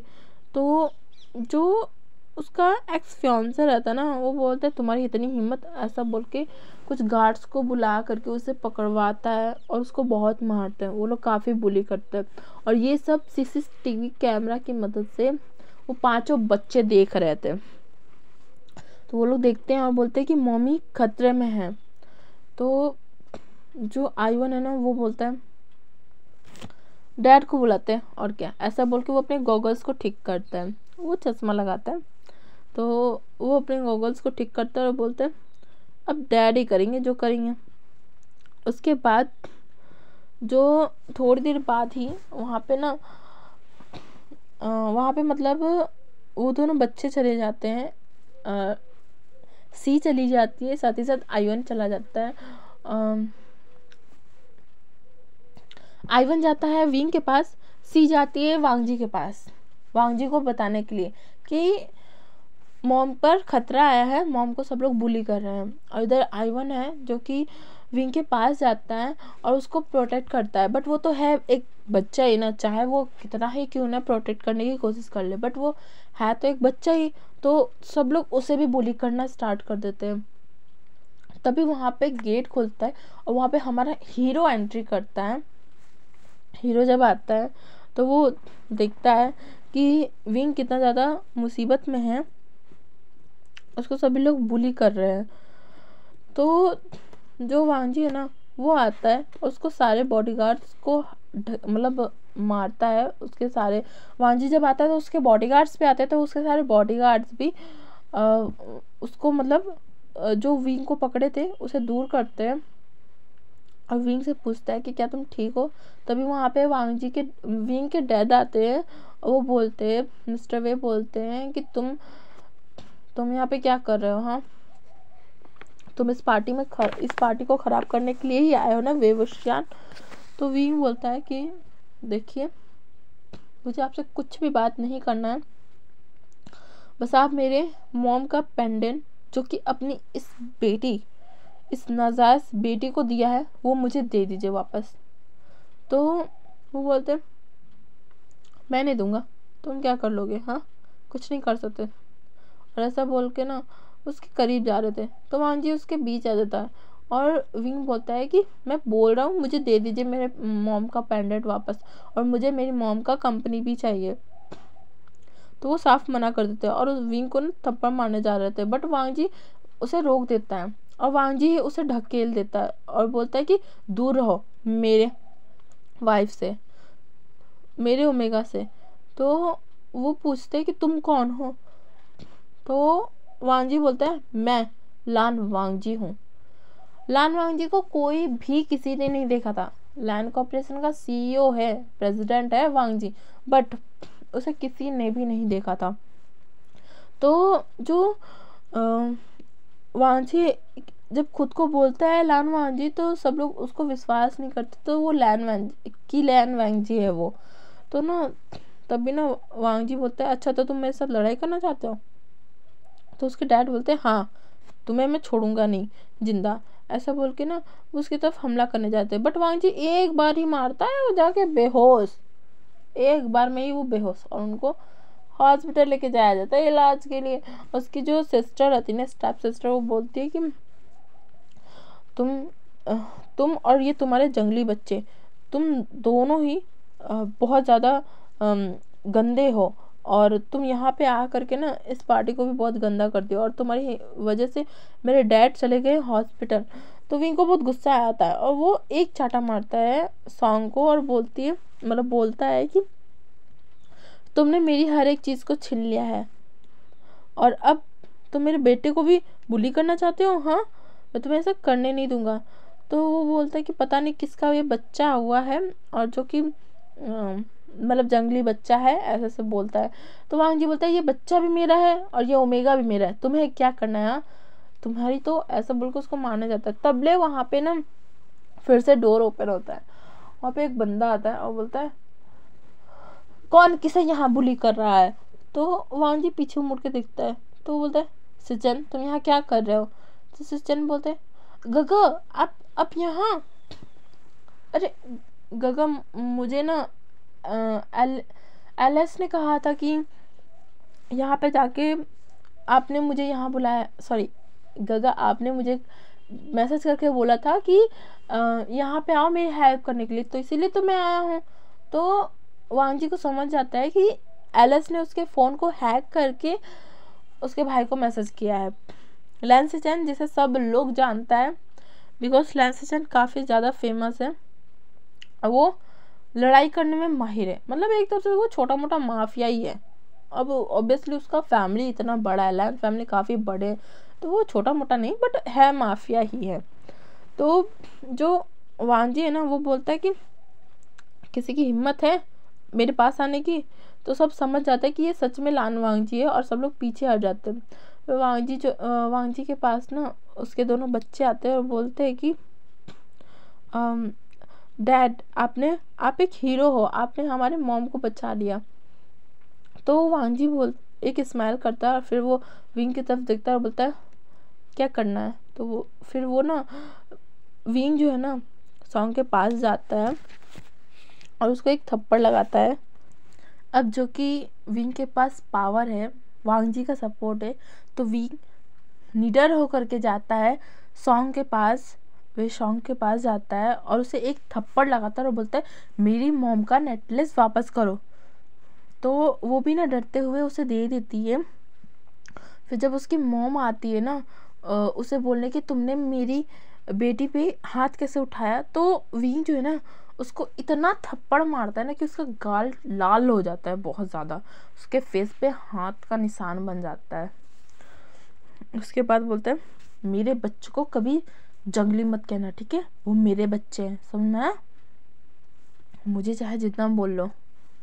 तो जो उसका एक्स फ्योन्सर रहता ना वो बोलता है तुम्हारी इतनी हिम्मत ऐसा बोल के कुछ गार्ड्स को बुला करके उसे पकड़वाता है और उसको बहुत मारते हैं वो लोग काफ़ी बुली करते हैं और ये सब सीसीटीवी कैमरा की मदद से वो पांचों बच्चे देख रहे थे तो वो लोग देखते हैं और बोलते हैं कि मम्मी खतरे में है तो जो आयुवन है ना वो बोलता है डैड को बुलाते हैं और क्या ऐसा बोल के वो अपने गॉगल्स को ठीक करता है वो चश्मा लगाता है तो वो अपने गॉगल्स को ठीक करता है और बोलते हैं अब डैड ही करेंगे जो करेंगे उसके बाद जो थोड़ी देर बाद ही वहाँ पे ना वहाँ पे मतलब वो दोनों बच्चे चले जाते हैं आ, सी चली जाती है साथ ही साथ आयोन चला जाता है आ, आइवन जाता है विंग के पास सी जाती है वांगजी के पास वांगजी को बताने के लिए कि मॉम पर खतरा आया है मॉम को सब लोग बुली कर रहे हैं और इधर आइवन है जो कि विंग के पास जाता है और उसको प्रोटेक्ट करता है बट वो तो है एक बच्चा ही ना चाहे वो कितना ही क्यों ना प्रोटेक्ट करने की कोशिश कर ले बट वो है तो एक बच्चा ही तो सब लोग उसे भी बुली करना स्टार्ट कर देते हैं तभी वहाँ पे गेट खुलता है और वहाँ पे हमारा हीरो एंट्री करता है हीरो जब आता है तो वो देखता है कि विंग कितना ज़्यादा मुसीबत में है उसको सभी लोग बुली कर रहे हैं तो जो वांजी है ना वो आता है उसको सारे बॉडीगार्ड्स को मतलब मारता है उसके सारे वांजी जब आता है तो उसके बॉडीगार्ड्स भी आते हैं तो उसके सारे बॉडीगार्ड्स भी आ, उसको मतलब जो विंग को पकड़े थे उसे दूर करते हैं और विंग से पूछता है कि क्या तुम ठीक हो तभी वहाँ पे वांग जी के विंग के डैड आते हैं और वो बोलते हैं मिस्टर वे बोलते हैं कि तुम तुम यहाँ पे क्या कर रहे हो हाँ तुम इस पार्टी में खर, इस पार्टी को ख़राब करने के लिए ही आए हो ना वे वश्यान तो विंग बोलता है कि देखिए मुझे आपसे कुछ भी बात नहीं करना है बस आप मेरे मोम का पेंडेंट जो कि अपनी इस बेटी इस नाजायज़ बेटी को दिया है वो मुझे दे दीजिए वापस तो वो बोलते मैं नहीं दूंगा तुम क्या कर लोगे हाँ कुछ नहीं कर सकते और ऐसा बोल के ना उसके करीब जा रहे थे तो मान जी उसके बीच आ जाता है और विंग बोलता है कि मैं बोल रहा हूँ मुझे दे दीजिए मेरे मॉम का पेंडेंट वापस और मुझे मेरी मॉम का कंपनी भी चाहिए तो वो साफ मना कर देते हैं और उस विंग को ना थप्पड़ मारने जा रहे थे बट वांग जी उसे रोक देता है और वामजी है उसे ढकेल देता है और बोलता है कि दूर रहो मेरे वाइफ से मेरे ओमेगा से तो वो पूछते हैं कि तुम कौन हो तो जी बोलता है मैं लान वांगजी हूँ लान वांगजी को कोई भी किसी ने नहीं देखा था लैंड कॉरपोरेशन का सीईओ e है प्रेसिडेंट है वांगजी बट उसे किसी ने भी नहीं देखा था तो जो आ, वांझी जब खुद को बोलता है लैन वांझी तो सब लोग उसको विश्वास नहीं करते तो वो लैन वांझी की लैन वांगजी है वो तो ना तभी ना वांगजी बोलते हैं अच्छा तो तुम मेरे साथ लड़ाई करना चाहते हो तो उसके डैड बोलते हैं हाँ तुम्हें मैं छोड़ूंगा नहीं जिंदा ऐसा बोल के ना उसकी तरफ हमला करने जाते हैं बट वांगजी एक बार ही मारता है वो जाके बेहोश एक बार में ही वो बेहोश और उनको हॉस्पिटल लेके जाया जाता है इलाज के लिए उसकी जो सिस्टर रहती है ना स्टाफ सिस्टर वो बोलती है कि तुम तुम और ये तुम्हारे जंगली बच्चे तुम दोनों ही बहुत ज़्यादा गंदे हो और तुम यहाँ पे आ करके ना इस पार्टी को भी बहुत गंदा कर दिया और तुम्हारी वजह से मेरे डैड चले गए हॉस्पिटल तो को बहुत गुस्सा आता है और वो एक चाटा मारता है सॉन्ग को और बोलती है मतलब बोलता है कि तुमने मेरी हर एक चीज़ को छीन लिया है और अब तुम मेरे बेटे को भी बुली करना चाहते हो हाँ मैं तुम्हें ऐसा करने नहीं दूंगा तो वो बोलता है कि पता नहीं किसका ये बच्चा हुआ है और जो कि मतलब जंगली बच्चा है ऐसे ऐसे बोलता है तो वांग जी बोलता है ये बच्चा भी मेरा है और ये ओमेगा भी मेरा है तुम्हें क्या करना है हाँ? तुम्हारी तो ऐसा बोल उसको मारने जाता है तबले वहाँ पे ना फिर से डोर ओपन होता है वहाँ पे एक बंदा आता है और बोलता है कौन किसे यहाँ बुली कर रहा है तो वामन जी पीछे मुड़ के देखता है तो वो बोलता है सज्जन तुम यहाँ क्या कर रहे हो तो सज्जन बोलते हैं गगा आप आप यहाँ अरे गगा मुझे ना एल एलेस ने कहा था कि यहाँ पे जाके आपने मुझे यहाँ बुलाया सॉरी गगा आपने मुझे मैसेज करके बोला था कि यहाँ पे आओ मेरी हेल्प करने के लिए तो इसीलिए तो मैं आया हूँ तो वांग जी को समझ जाता है कि एलिस ने उसके फ़ोन को हैक करके उसके भाई को मैसेज किया है चैन जिसे सब लोग जानता है बिकॉज लैंसेचन काफ़ी ज़्यादा फेमस है वो लड़ाई करने में माहिर है मतलब एक तरह से वो छोटा मोटा माफिया ही है अब ऑब्वियसली उसका फैमिली इतना बड़ा है लैंस फैमिली काफ़ी बड़े तो वो छोटा मोटा नहीं बट है माफिया ही है तो जो वांजी है ना वो बोलता है कि किसी की हिम्मत है मेरे पास आने की तो सब समझ जाता है कि ये सच में लान वांग जी है और सब लोग पीछे हट जाते हैं वांग जी जो वांग जी के पास ना उसके दोनों बच्चे आते हैं और बोलते हैं कि डैड आपने आप एक हीरो हो आपने हमारे मॉम को बचा लिया तो वांग जी बोल एक स्माइल करता है और फिर वो विंग की तरफ देखता है और बोलता है क्या करना है तो वो फिर वो ना विंग जो है ना सॉन्ग के पास जाता है और उसको एक थप्पड़ लगाता है अब जो कि विंग के पास पावर है वांग जी का सपोर्ट है तो विंग निडर होकर के जाता है सॉन्ग के पास वे सॉन्ग के पास जाता है और उसे एक थप्पड़ लगाता है और बोलता है मेरी मोम का नेटलेस वापस करो तो वो भी ना डरते हुए उसे दे देती है फिर जब उसकी मोम आती है ना उसे बोलने कि तुमने मेरी बेटी पे हाथ कैसे उठाया तो वी जो है ना उसको इतना थप्पड़ मारता है ना कि उसका गाल लाल हो जाता है बहुत ज़्यादा उसके फेस पे हाथ का निशान बन जाता है उसके बाद बोलते हैं मेरे बच्चे को कभी जंगली मत कहना ठीक है वो मेरे बच्चे हैं समझना है मुझे चाहे जितना बोल लो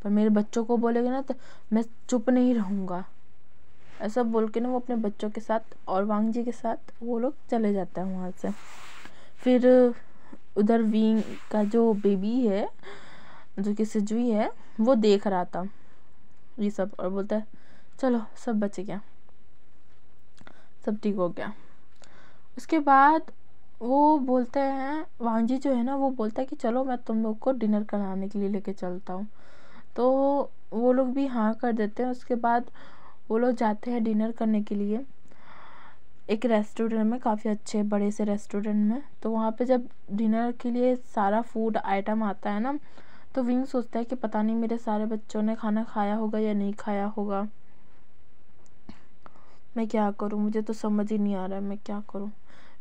पर मेरे बच्चों को बोलेगा ना तो मैं चुप नहीं रहूँगा ऐसा बोल के ना वो अपने बच्चों के साथ और वांग जी के साथ वो लोग चले जाते हैं वहाँ से फिर उधर विंग का जो बेबी है जो कि सिजुई है वो देख रहा था ये सब और बोलता है चलो सब बच गया सब ठीक हो गया उसके बाद वो बोलते हैं वांजी जो है ना वो बोलता है कि चलो मैं तुम लोग को डिनर कराने के लिए लेके चलता हूँ तो वो लोग भी हाँ कर देते हैं उसके बाद वो लोग जाते हैं डिनर करने के लिए एक रेस्टोरेंट में काफ़ी अच्छे बड़े से रेस्टोरेंट में तो वहाँ पे जब डिनर के लिए सारा फूड आइटम आता है ना तो विंग सोचता है कि पता नहीं मेरे सारे बच्चों ने खाना खाया होगा या नहीं खाया होगा मैं क्या करूँ मुझे तो समझ ही नहीं आ रहा है मैं क्या करूँ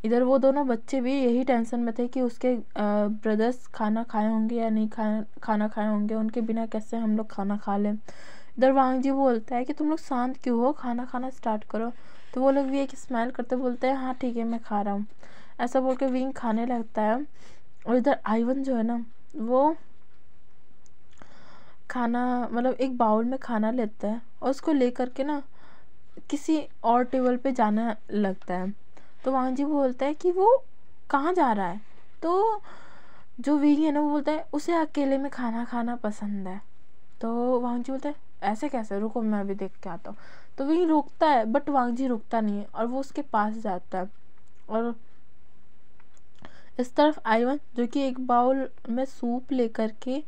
इधर वो दोनों बच्चे भी यही टेंशन में थे कि उसके ब्रदर्स खाना खाए होंगे या नहीं खाए खाना खाए होंगे उनके बिना कैसे हम लोग खाना खा लें इधर वांग जी बोलता है कि तुम लोग शांत क्यों हो खाना खाना स्टार्ट करो तो वो लोग भी एक स्माइल करते बोलते हैं हाँ ठीक है मैं खा रहा हूँ ऐसा बोल के विंग खाने लगता है और इधर आइवन जो है ना वो खाना मतलब एक बाउल में खाना लेता है और उसको ले करके ना किसी और टेबल पे जाना लगता है तो वहाँ जी बोलता है कि वो कहाँ जा रहा है तो जो विंग है ना वो बोलता है उसे अकेले में खाना खाना पसंद है तो वहाँ जी बोलता है ऐसे कैसे रुको मैं अभी देख के आता हूँ तो वही रोकता है बट वांगजी रुकता नहीं है और वो उसके पास जाता है और इस तरफ आईवन जो कि एक बाउल में सूप लेकर के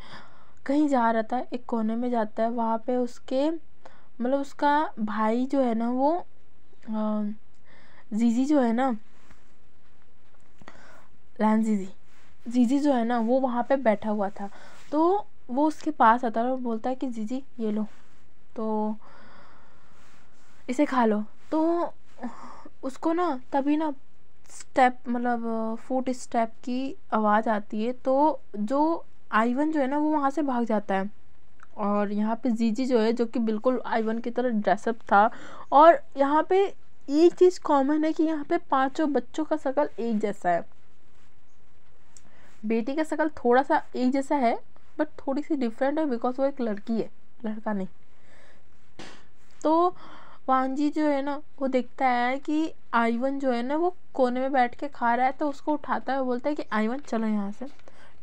कहीं जा रहा था एक कोने में जाता है वहाँ पे उसके मतलब उसका भाई जो है ना वो जीजी जो है ना लैन जीजी जीजी जो है ना वो वहाँ पे बैठा हुआ था तो वो उसके पास आता है और बोलता है कि जीजी ये लो तो इसे खा लो तो उसको ना तभी ना स्टेप मतलब फुट स्टेप की आवाज़ आती है तो जो आईवन जो है ना वो वहाँ से भाग जाता है और यहाँ पे जीजी जो है जो कि बिल्कुल आईवन की तरह ड्रेसअप था और यहाँ पे एक चीज़ कॉमन है कि यहाँ पे पांचों बच्चों का शकल एक जैसा है बेटी का शकल थोड़ा सा एक जैसा है बट थोड़ी सी डिफरेंट है बिकॉज वो एक लड़की है लड़का नहीं तो जी जो है ना वो देखता है कि आईवन जो है ना वो कोने में बैठ के खा रहा है तो उसको उठाता है बोलता है कि आईवन चलो यहाँ से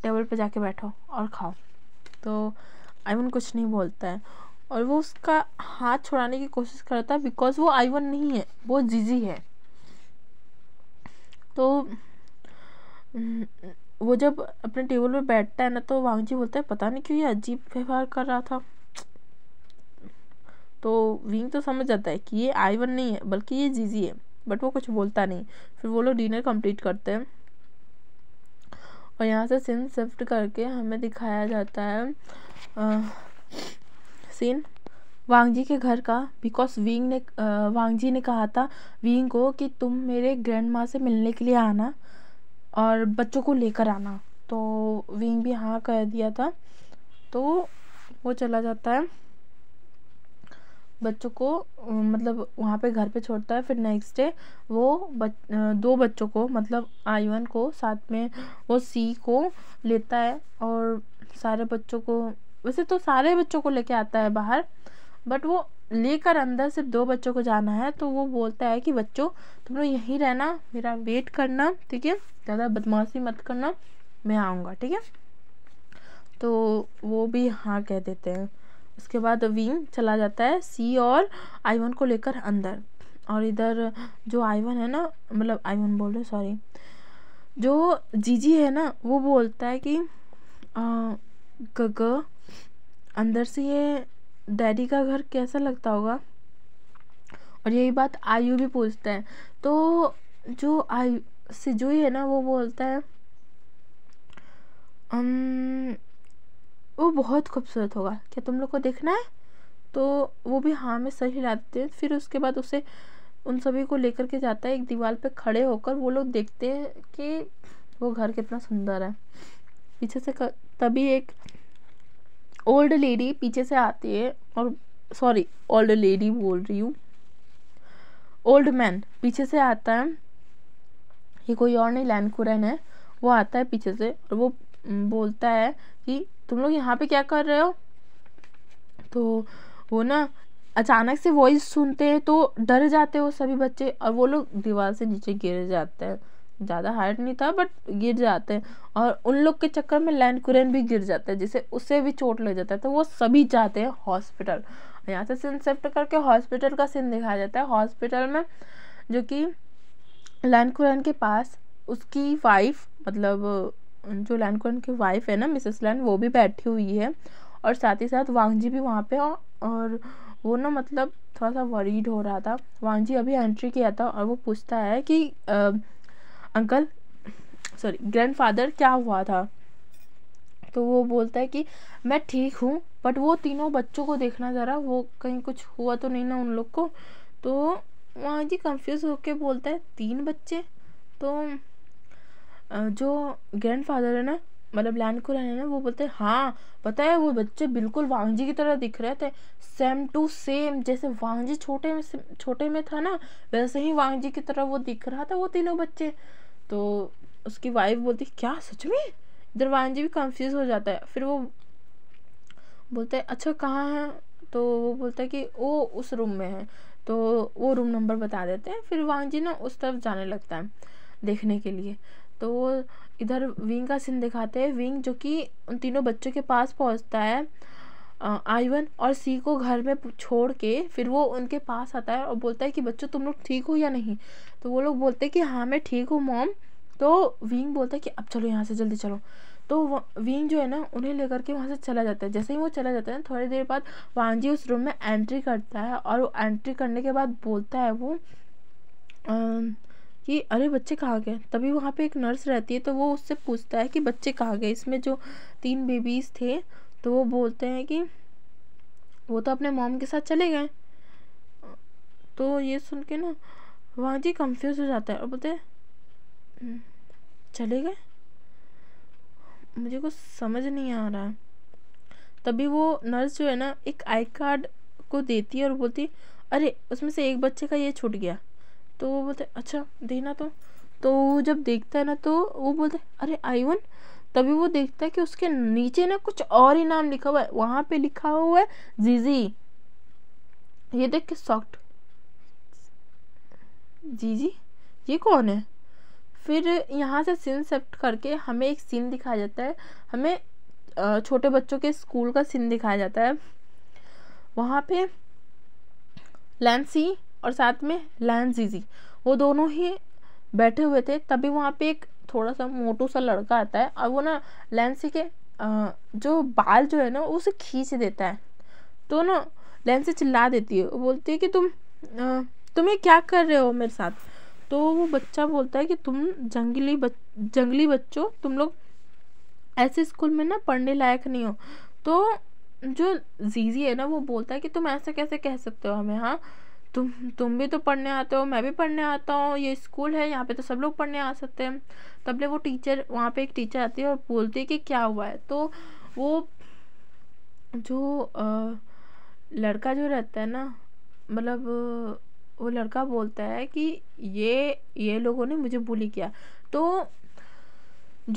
टेबल पर जाके बैठो और खाओ तो आईवन कुछ नहीं बोलता है और वो उसका हाथ छुड़ाने की कोशिश करता है बिकॉज वो आईवन नहीं है वो जीजी है तो वो जब अपने टेबल पर बैठता है ना तो जी बोलता है पता नहीं क्यों ये अजीब व्यवहार कर रहा था तो विंग तो समझ जाता है कि ये आई वन नहीं है बल्कि ये जीजी है बट वो कुछ बोलता नहीं फिर वो लोग डिनर कंप्लीट करते हैं और यहाँ से सीन शिफ्ट करके हमें दिखाया जाता है आ, सीन वांगजी के घर का बिकॉज विंग ने वांगजी ने कहा था विंग को कि तुम मेरे ग्रैंड माँ से मिलने के लिए आना और बच्चों को लेकर आना तो विंग भी हाँ कर दिया था तो वो चला जाता है बच्चों को मतलब वहाँ पे घर पे छोड़ता है फिर नेक्स्ट डे वो बच दो बच्चों को मतलब आयुवन को साथ में वो सी को लेता है और सारे बच्चों को वैसे तो सारे बच्चों को लेके आता है बाहर बट वो लेकर अंदर सिर्फ दो बच्चों को जाना है तो वो बोलता है कि बच्चों तुम लोग यहीं रहना मेरा वेट करना ठीक है ज़्यादा बदमाशी मत करना मैं आऊँगा ठीक है तो वो भी हाँ कह देते हैं उसके बाद विंग चला जाता है सी और वन को लेकर अंदर और इधर जो वन है ना मतलब वन बोल रहे सॉरी जो जीजी है ना वो बोलता है कि गग अंदर से ये डैडी का घर कैसा लगता होगा और यही बात आयु भी पूछता है तो जो आयु सिजुई है ना वो बोलता है अम वो बहुत खूबसूरत होगा क्या तुम लोग को देखना है तो वो भी हाँ में सही लाते देते हैं फिर उसके बाद उसे उन सभी को लेकर के जाता है एक दीवार पे खड़े होकर वो लोग देखते हैं कि वो घर कितना सुंदर है पीछे से कर, तभी एक ओल्ड लेडी पीछे से आती है और सॉरी ओल्ड लेडी बोल रही हूँ ओल्ड मैन पीछे से आता है ये कोई और नहीं कुरैन है वो आता है पीछे से और वो बोलता है कि तुम लोग यहाँ पे क्या कर रहे हो तो वो ना अचानक से वॉइस सुनते हैं तो डर जाते हो सभी बच्चे और वो लोग दीवार से नीचे गिर जाते हैं ज़्यादा हाइट नहीं था बट गिर जाते हैं और उन लोग के चक्कर में लैंड कुरेन भी गिर जाता है जिसे उसे भी चोट लग जाता है तो वो सभी जाते हैं हॉस्पिटल यहाँ से सीन सेफ्ट करके हॉस्पिटल का सीन दिखाया जाता है हॉस्पिटल में जो कि लैंड कुरेन के पास उसकी वाइफ मतलब जो लैनकॉन की वाइफ है ना मिसेस लैंड वो भी बैठी हुई है और साथ ही साथ वांग जी भी वहाँ पे और वो ना मतलब थोड़ा सा वरीड हो रहा था जी अभी एंट्री किया था और वो पूछता है कि आ, अंकल सॉरी ग्रैंडफादर क्या हुआ था तो वो बोलता है कि मैं ठीक हूँ बट वो तीनों बच्चों को देखना ज़रा वो कहीं कुछ हुआ तो नहीं ना उन लोग को तो वहाँ जी कंफ्यूज होके बोलता है तीन बच्चे तो जो ग्रैंडफादर है ना मतलब लैंड को रहने ना वो बोलते हैं हाँ पता है वो बच्चे बिल्कुल वांगजी की तरह दिख रहे थे सेम टू सेम जैसे वांगजी छोटे में छोटे में था ना वैसे ही वांगजी की तरह वो दिख रहा था वो तीनों बच्चे तो उसकी वाइफ बोलती क्या सच में इधर वांगजी भी कंफ्यूज हो जाता है फिर वो बोलते हैं अच्छा कहाँ है तो वो बोलता है कि वो उस रूम में है तो वो रूम नंबर बता देते हैं फिर वांगजी ना उस तरफ जाने लगता है देखने के लिए तो वो इधर विंग का सीन दिखाते हैं विंग जो कि उन तीनों बच्चों के पास पहुंचता है आईवन और सी को घर में छोड़ के फिर वो उनके पास आता है और बोलता है कि बच्चों तुम लोग ठीक हो या नहीं तो वो लोग बोलते हैं कि हाँ मैं ठीक हूँ मॉम तो विंग बोलता है कि अब चलो यहाँ से जल्दी चलो तो विंग जो है ना उन्हें लेकर के वहाँ से चला जाता है जैसे ही वो चला जाता है ना थोड़ी देर बाद वांजी उस रूम में एंट्री करता है और वो एंट्री करने के बाद बोलता है वो कि अरे बच्चे कहाँ गए तभी वहाँ पे एक नर्स रहती है तो वो उससे पूछता है कि बच्चे कहाँ गए इसमें जो तीन बेबीज़ थे तो वो बोलते हैं कि वो तो अपने मॉम के साथ चले गए तो ये सुन के ना वहाँ जी कंफ्यूज हो जाता है और बोलते हम्म, चले गए मुझे कुछ समझ नहीं आ रहा है तभी वो नर्स जो है ना एक आई कार्ड को देती है और बोलती अरे उसमें से एक बच्चे का ये छूट गया तो वो बोलते अच्छा देना तो तो जब देखता है ना तो वो बोलते अरे आईवन तभी वो देखता है कि उसके नीचे ना कुछ और ही नाम लिखा हुआ है वहाँ पे लिखा हुआ है जीजी ये देख के सॉफ्ट जीजी ये कौन है फिर यहाँ से सीन सेफ्ट करके हमें एक सीन दिखाया जाता है हमें छोटे बच्चों के स्कूल का सीन दिखाया जाता है वहाँ पे लैंसी और साथ में लैन जीजी वो दोनों ही बैठे हुए थे तभी वहाँ पे एक थोड़ा सा मोटू सा लड़का आता है और वो ना लेंसी के जो बाल जो है ना उसे खींच देता है तो ना लैंसी चिल्ला देती है बोलती है कि तुम तुम ये क्या कर रहे हो मेरे साथ तो वो बच्चा बोलता है कि तुम जंगली बच जंगली बच्चों तुम लोग ऐसे स्कूल में ना पढ़ने लायक नहीं हो तो जो जीजी है ना वो बोलता है कि तुम ऐसा कैसे कह सकते हो हमें हाँ तुम तुम भी तो पढ़ने आते हो मैं भी पढ़ने आता हूँ ये स्कूल है यहाँ पे तो सब लोग पढ़ने आ सकते हैं तब ले वो टीचर वहाँ पे एक टीचर आती है और बोलती है कि क्या हुआ है तो वो जो आ, लड़का जो रहता है ना मतलब वो लड़का बोलता है कि ये ये लोगों ने मुझे बुली किया तो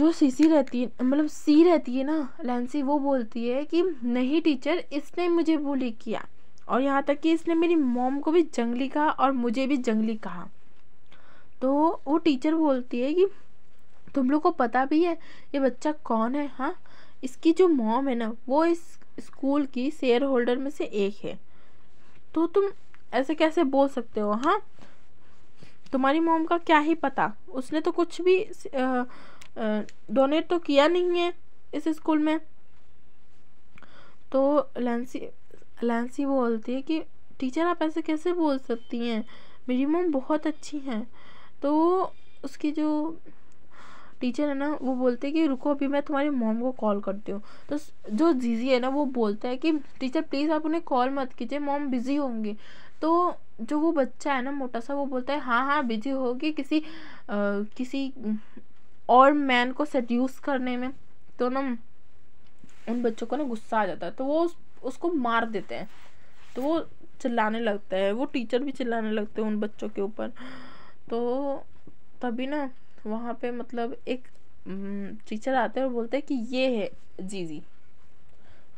जो सीसी रहती है मतलब सी रहती है ना लैंसी वो बोलती है कि नहीं टीचर इसने मुझे बुली किया और यहाँ तक कि इसने मेरी मॉम को भी जंगली कहा और मुझे भी जंगली कहा तो वो टीचर बोलती है कि तुम लोग को पता भी है ये बच्चा कौन है हाँ इसकी जो मॉम है ना वो इस स्कूल की शेयर होल्डर में से एक है तो तुम ऐसे कैसे बोल सकते हो हाँ तुम्हारी मॉम का क्या ही पता उसने तो कुछ भी डोनेट तो किया नहीं है इस स्कूल में तो लेंसी लैंसी बोलती है कि टीचर आप ऐसे कैसे बोल सकती हैं मेरी मोम बहुत अच्छी हैं तो उसकी जो टीचर है ना वो बोलते हैं कि रुको अभी मैं तुम्हारी मॉम को कॉल करती हूँ तो जो जीजी है ना वो बोलता है कि टीचर प्लीज़ आप उन्हें कॉल मत कीजिए मॉम बिज़ी होंगी तो जो वो बच्चा है ना मोटा सा वो बोलता है हाँ हाँ बिजी होगी किसी आ, किसी और मैन को सड्यूस करने में तो ना उन बच्चों को ना गुस्सा आ जाता है तो वो उस उसको मार देते हैं तो वो चिल्लाने लगता है वो टीचर भी चिल्लाने लगते हैं उन बच्चों के ऊपर तो तभी ना वहाँ पे मतलब एक हम्म, टीचर आते हैं और बोलते हैं कि ये है जीजी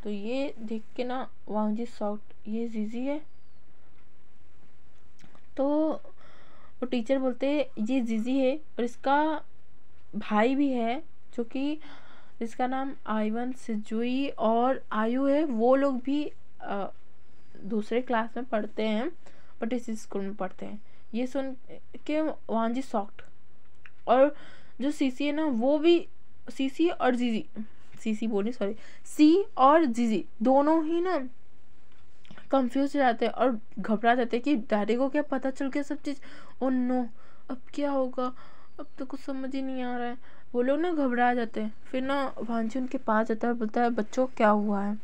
तो ये देख के ना जी सॉफ्ट ये जीजी है तो वो टीचर बोलते ये जीजी है और इसका भाई भी है जो कि जिसका नाम आइवन सिजुई और आयु है वो लोग भी आ, दूसरे क्लास में पढ़ते हैं बट इस स्कूल में पढ़ते हैं ये सुन के जी सॉक्ट और जो सी सी है ना वो भी सी सी और जी जी सी सी बोली सॉरी सी और जी जी दोनों ही ना कंफ्यूज जाते हैं और घबरा जाते हैं कि डैडी को क्या पता चल गया सब चीज़ ओ oh नो अब क्या होगा अब तो कुछ समझ ही नहीं आ रहा है वो लोग ना घबरा जाते हैं फिर ना भांजी उनके पास जाता है और बोलता है बच्चों क्या हुआ है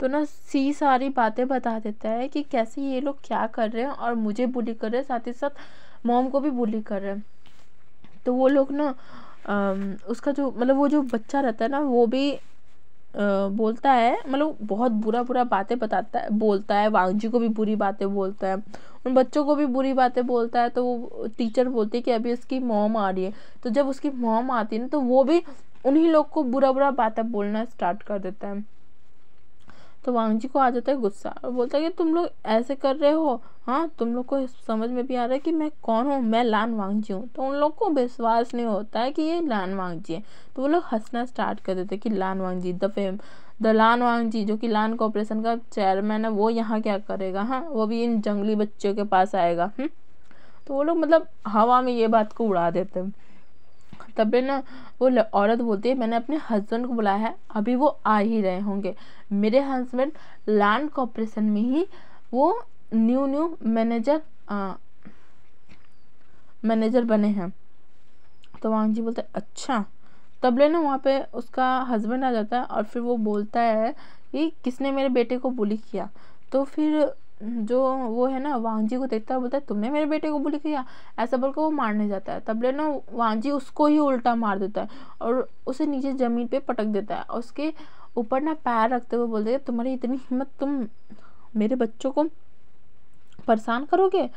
तो ना सी सारी बातें बता देता है कि कैसे ये लोग क्या कर रहे हैं और मुझे बुली कर रहे हैं साथ ही साथ मॉम को भी बुली कर रहे हैं तो वो लोग ना उसका जो मतलब वो जो बच्चा रहता है ना वो भी बोलता है मतलब बहुत बुरा बुरा बातें बताता है बोलता है वांगजी को भी बुरी बातें बोलता है उन बच्चों को भी बुरी बातें बोलता है तो वो टीचर बोलती है कि अभी उसकी मोम आ रही है तो जब उसकी मोम आती है ना तो वो भी उन्हीं लोग को बुरा बुरा बातें बोलना स्टार्ट कर देता है तो वांग जी को आ जाता है गुस्सा और बोलता है कि तुम लोग ऐसे कर रहे हो हाँ तुम लोग को समझ में भी आ रहा है कि मैं कौन हूँ मैं लान वांग जी हूँ तो उन लोग को विश्वास नहीं होता है कि ये लान वांग जी है तो वो लोग हंसना स्टार्ट कर देते कि Lan Wang ji the fame the Lan Wang ji जो कि लान कॉपरेशन का चेयरमैन है वो यहाँ क्या करेगा हाँ वो भी इन जंगली बच्चों के पास आएगा हुँ? हम्म? तो वो लोग मतलब हवा में ये बात को उड़ा देते हैं तब ना वो औरत बोलती है मैंने अपने हस्बैंड को बुलाया है अभी वो आ ही रहे होंगे मेरे हस्बैंड लैंड कॉपरेशन में ही वो न्यू न्यू मैनेजर मैनेजर बने हैं तो वांग जी बोलते अच्छा तब लेना वहाँ पे उसका हस्बैंड आ जाता है और फिर वो बोलता है कि किसने मेरे बेटे को बुली किया तो फिर जो वो है ना वांगजी को देखता है बोलता है तुमने मेरे बेटे को बुली किया ऐसा बोलकर वो मारने जाता है तब ना वांगजी उसको ही उल्टा मार देता है और उसे नीचे ज़मीन पे पटक देता है और उसके ऊपर ना पैर रखते हुए बोलते हैं तुम्हारी इतनी हिम्मत तुम मेरे बच्चों को परेशान करोगे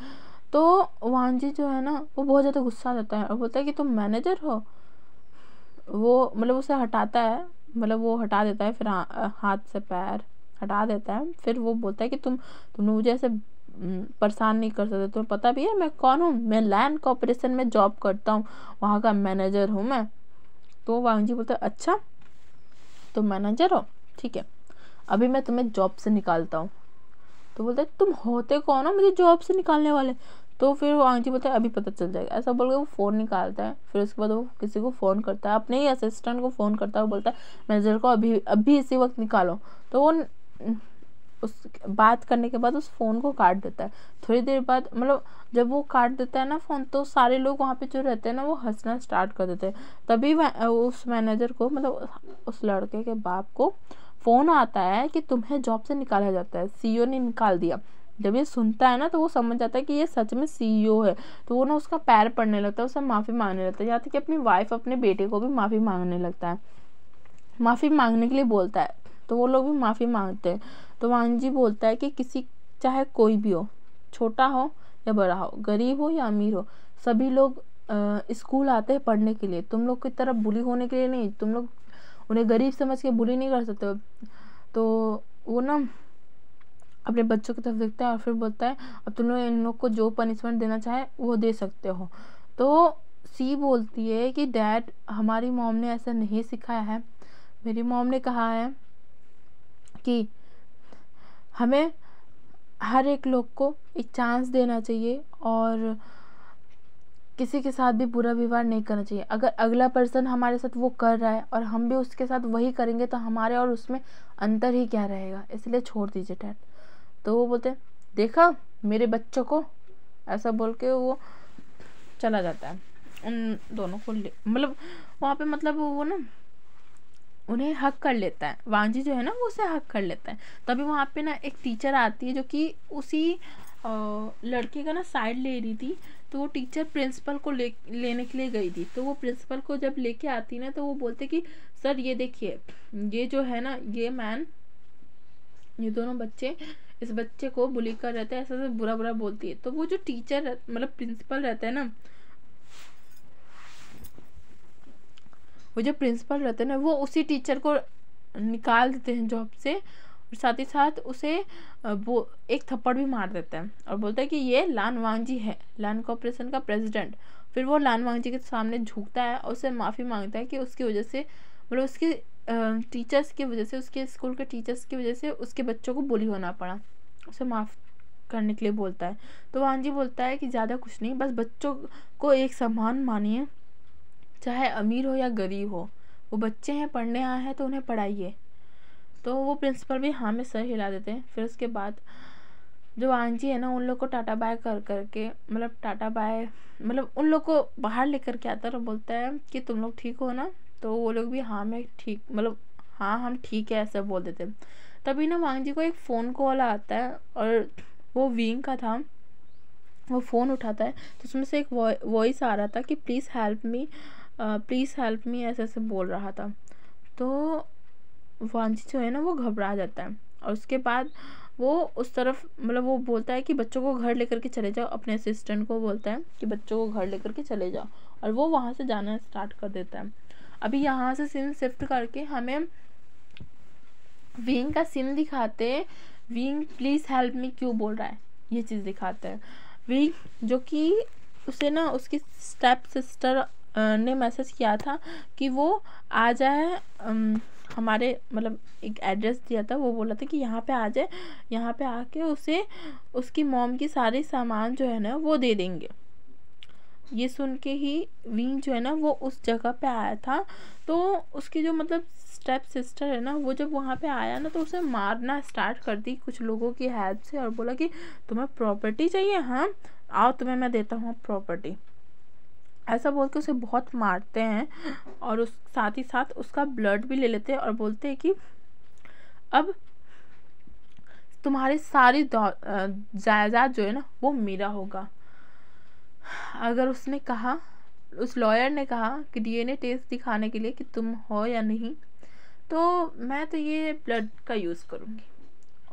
तो वांगजी जो है ना वो बहुत ज़्यादा गुस्सा देता है और बोलता है कि तुम मैनेजर हो वो मतलब उसे हटाता है मतलब वो हटा देता है फिर हाथ से पैर हटा देता है फिर वो बोलता है कि तुम तुमने मुझे ऐसे परेशान नहीं कर सकते तुम्हें पता भी है मैं कौन हूँ मैं लैंड कॉपरेशन में जॉब करता हूँ वहाँ का मैनेजर हूँ मैं तो वांग जी बोलते अच्छा तुम मैनेजर हो ठीक है अभी मैं तुम्हें जॉब से निकालता हूँ तो बोलते तुम होते कौन हो मुझे जॉब से निकालने वाले तो फिर वो जी बोलता है अभी पता चल जाएगा ऐसा बोल के वो फ़ोन निकालता है फिर उसके बाद वो किसी को फ़ोन करता है अपने ही असिस्टेंट को फ़ोन करता है वो बोलता है मैनेजर को अभी अभी इसी वक्त निकालो तो वो उस बात करने के बाद उस फ़ोन को काट देता है थोड़ी देर बाद मतलब जब वो काट देता है ना फ़ोन तो सारे लोग वहाँ पे जो रहते हैं ना वो हंसना स्टार्ट कर देते हैं तभी उस मैनेजर को मतलब उस लड़के के बाप को फ़ोन आता है कि तुम्हें जॉब से निकाला जाता है सीईओ e ने निकाल दिया जब ये सुनता है ना तो वो समझ जाता है कि ये सच में सीईओ e है तो वो ना उसका पैर पड़ने लगता है उसे माफ़ी मांगने लगता है यहाँ तक तो कि अपनी वाइफ अपने बेटे को भी माफ़ी मांगने लगता है माफ़ी मांगने के लिए बोलता है तो वो लोग भी माफ़ी मांगते हैं तो जी बोलता है कि किसी चाहे कोई भी हो छोटा हो या बड़ा हो गरीब हो या अमीर हो सभी लोग स्कूल आते हैं पढ़ने के लिए तुम लोग की तरफ बुली होने के लिए नहीं तुम लोग उन्हें गरीब समझ के बुली नहीं कर सकते तो वो ना अपने बच्चों की तरफ देखता है और फिर बोलता है अब तुम लोग इन लोग को जो पनिशमेंट देना चाहे वो दे सकते हो तो सी बोलती है कि डैड हमारी मॉम ने ऐसा नहीं सिखाया है मेरी मॉम ने कहा है कि हमें हर एक लोग को एक चांस देना चाहिए और किसी के साथ भी बुरा व्यवहार नहीं करना चाहिए अगर अगला पर्सन हमारे साथ वो कर रहा है और हम भी उसके साथ वही करेंगे तो हमारे और उसमें अंतर ही क्या रहेगा इसलिए छोड़ दीजिए डैड तो वो बोलते देखा मेरे बच्चों को ऐसा बोल के वो चला जाता है उन दोनों को मतलब वहाँ पे मतलब वो ना उन्हें हक कर लेता है वांझी जो है ना वो उसे हक कर लेता है तभी वहाँ पे ना एक टीचर आती है जो कि उसी लड़के का ना साइड ले रही थी तो वो टीचर प्रिंसिपल को ले लेने के लिए गई थी तो वो प्रिंसिपल को जब लेके आती ना तो वो बोलते कि सर ये देखिए ये जो है ना ये मैन ये दोनों बच्चे इस बच्चे को बुली कर रहते हैं ऐसा बुरा बुरा बोलती है तो वो जो टीचर मतलब प्रिंसिपल रहता है ना वो जो प्रिंसिपल रहते हैं ना वो उसी टीचर को निकाल देते हैं जॉब से और साथ ही साथ उसे वो एक थप्पड़ भी मार देते हैं और बोलते हैं कि ये लान वांगजी है लान कॉरपोरेशन का प्रेसिडेंट फिर वो लान वांगजी के सामने झुकता है और उसे माफ़ी मांगता है कि उसकी वजह से मतलब उसके टीचर्स की वजह से उसके स्कूल के टीचर्स की वजह से उसके बच्चों को बुली होना पड़ा उसे माफ़ करने के लिए बोलता है तो जी बोलता है कि ज़्यादा कुछ नहीं बस बच्चों को एक समान मानिए चाहे अमीर हो या गरीब हो वो बच्चे हैं पढ़ने आए हैं तो उन्हें पढ़ाइए तो वो प्रिंसिपल भी हाँ में सर हिला देते हैं फिर उसके बाद जो आंटी है ना उन लोग को टाटा बाय कर कर के मतलब टाटा बाय मतलब उन लोग को बाहर लेकर के आता है और बोलता है कि तुम लोग ठीक हो ना तो वो लोग भी हाँ में ठीक मतलब हाँ हम ठीक है ऐसा बोल देते तभी ना वांग जी को एक फ़ोन कॉल आता है और वो विंग का था वो फ़ोन उठाता है तो उसमें से एक वॉइस आ रहा था कि please help me please help me ऐसे ऐसे बोल रहा था तो वांछी जो है ना वो घबरा जाता है और उसके बाद वो उस तरफ मतलब वो बोलता है कि बच्चों को घर लेकर के चले जाओ अपने असिस्टेंट को बोलता है कि बच्चों को घर लेकर के चले जाओ और वो वहाँ से जाना स्टार्ट कर देता है अभी यहाँ से सीन शिफ्ट करके हमें विंग का सीन दिखाते विंग प्लीज़ हेल्प मी क्यों बोल रहा है ये चीज़ दिखाते हैं विंग जो कि उसे ना उसकी स्टेप सिस्टर ने मैसेज किया था कि वो आ जाए हमारे मतलब एक एड्रेस दिया था वो बोला था कि यहाँ पे आ जाए यहाँ पे आके उसे उसकी मॉम की सारे सामान जो है ना वो दे देंगे ये सुन के ही वीन जो है ना वो उस जगह पे आया था तो उसकी जो मतलब स्टेप सिस्टर है ना वो जब वहाँ पे आया ना तो उसे मारना स्टार्ट कर दी कुछ लोगों की हेल्प से और बोला कि तुम्हें प्रॉपर्टी चाहिए हाँ आओ तुम्हें मैं देता हूँ प्रॉपर्टी ऐसा बोल के उसे बहुत मारते हैं और उस साथ ही साथ उसका ब्लड भी ले लेते हैं और बोलते हैं कि अब तुम्हारी सारी जायदाद जो है ना वो मेरा होगा अगर उसने कहा उस लॉयर ने कहा कि डीएनए टेस्ट दिखाने के लिए कि तुम हो या नहीं तो मैं तो ये ब्लड का यूज़ करूँगी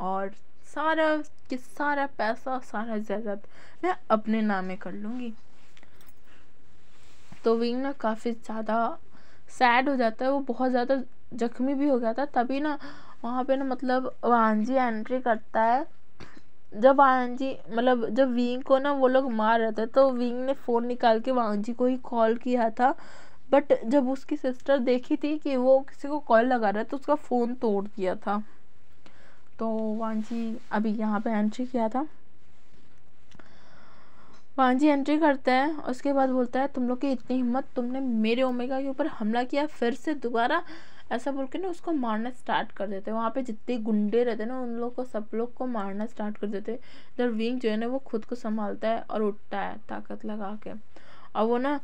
और सारा कि सारा पैसा सारा जायदाद मैं अपने नाम में कर लूँगी तो विंग ना काफ़ी ज़्यादा सैड हो जाता है वो बहुत ज़्यादा जख्मी भी हो गया था तभी ना वहाँ पे ना मतलब वानजी एंट्री करता है जब जी मतलब जब विंग को ना वो लोग मार रहे थे तो विंग ने फ़ोन निकाल के वानजी को ही कॉल किया था बट जब उसकी सिस्टर देखी थी कि वो किसी को कॉल लगा रहा है तो उसका फ़ोन तोड़ दिया था तो जी अभी यहाँ पे एंट्री किया था वहाँ जी एंट्री करते हैं उसके बाद बोलता है तुम लोग की इतनी हिम्मत तुमने मेरे ओमेगा के ऊपर हमला किया फिर से दोबारा ऐसा बोल के ना उसको मारना स्टार्ट कर देते हैं वहाँ पे जितने गुंडे रहते हैं ना उन लोग को सब लोग को मारना स्टार्ट कर देते हैं इधर विंग जो है ना वो खुद को संभालता है और उठता है ताकत लगा के और वो ना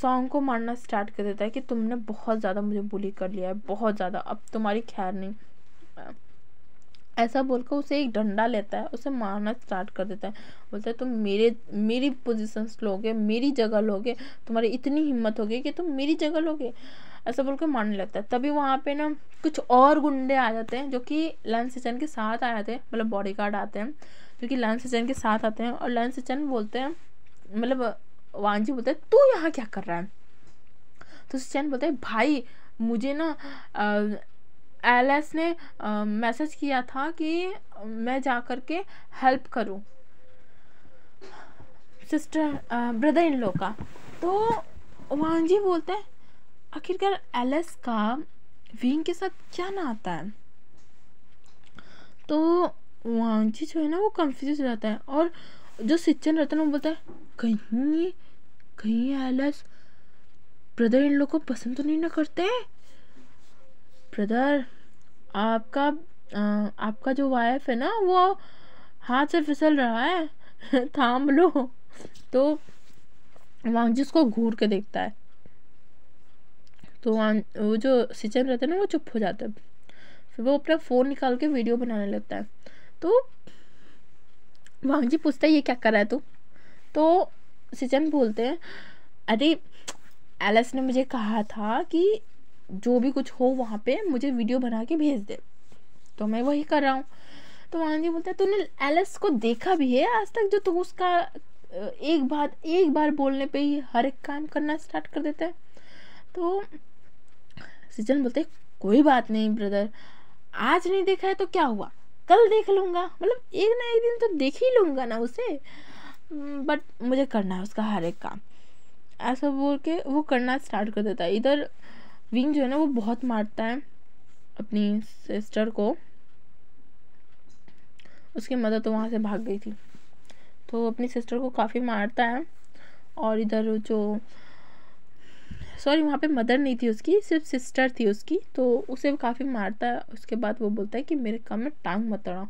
सॉन्ग को मारना स्टार्ट कर देता है कि तुमने बहुत ज़्यादा मुझे बुली कर लिया है बहुत ज़्यादा अब तुम्हारी खैर नहीं ऐसा बोलकर उसे एक डंडा लेता है उसे मारना स्टार्ट कर देता है बोलता है तुम मेरे मेरी पोजिशन लोगे मेरी जगह लोगे तुम्हारी इतनी हिम्मत होगी कि तुम मेरी जगह लोगे ऐसा बोलकर मारने लगता है तभी वहाँ पे ना कुछ और गुंडे आ जाते हैं जो कि लंस सिचन के साथ आ जाते हैं मतलब बॉडी गार्ड आते हैं जो कि लंस सिचन के साथ आते हैं और लंस सिचन बोलते हैं मतलब जी बोलते हैं तू यहाँ क्या कर रहा है तो सिचन बोलते हैं भाई मुझे ना एलेस ने मैसेज किया था कि मैं जा कर के हेल्प करूँ सिस्टर ब्रदर इन लोग का तो वहाँ जी बोलते हैं आखिरकार एलेस का विंग के साथ क्या ना आता है तो वहाँ जी जो है ना वो कंफ्यूज हो जाता है और जो सिचन रहता है ना वो बोलता है कहीं कहीं एलेस ब्रदर इन लोग को पसंद तो नहीं ना करते हैं ब्रदर आपका आपका जो वाइफ है ना वो हाथ से फिसल रहा है *laughs* थाम लो तो जी उसको घूर के देखता है तो वो जो सिचन रहता है ना वो चुप हो जाता है फिर वो अपना फ़ोन निकाल के वीडियो बनाने लगता है तो वांगजी पूछता है ये क्या कर रहा है तू तो सिचन बोलते हैं अरे एलेस ने मुझे कहा था कि जो भी कुछ हो वहाँ पे मुझे वीडियो बना के भेज दे तो मैं वही कर रहा हूँ तो मान जी बोलते हैं तूने एलिस को देखा भी है आज तक जो तू उसका एक बात एक बार बोलने पे ही हर एक काम करना स्टार्ट कर देता है तो सिजन बोलते कोई बात नहीं ब्रदर आज नहीं देखा है तो क्या हुआ कल देख लूँगा मतलब एक ना एक दिन तो देख ही लूँगा ना उसे बट हम्म, मुझे करना है उसका हर एक काम ऐसा बोल के वो करना स्टार्ट कर देता है इधर विंग जो है ना वो बहुत मारता है अपनी सिस्टर को उसकी मदर तो वहाँ से भाग गई थी तो अपनी सिस्टर को काफ़ी मारता है और इधर जो सॉरी वहाँ पे मदर नहीं थी उसकी सिर्फ सिस्टर थी उसकी तो उसे काफ़ी मारता है उसके बाद वो बोलता है कि मेरे काम में टांग मत अड़ाओ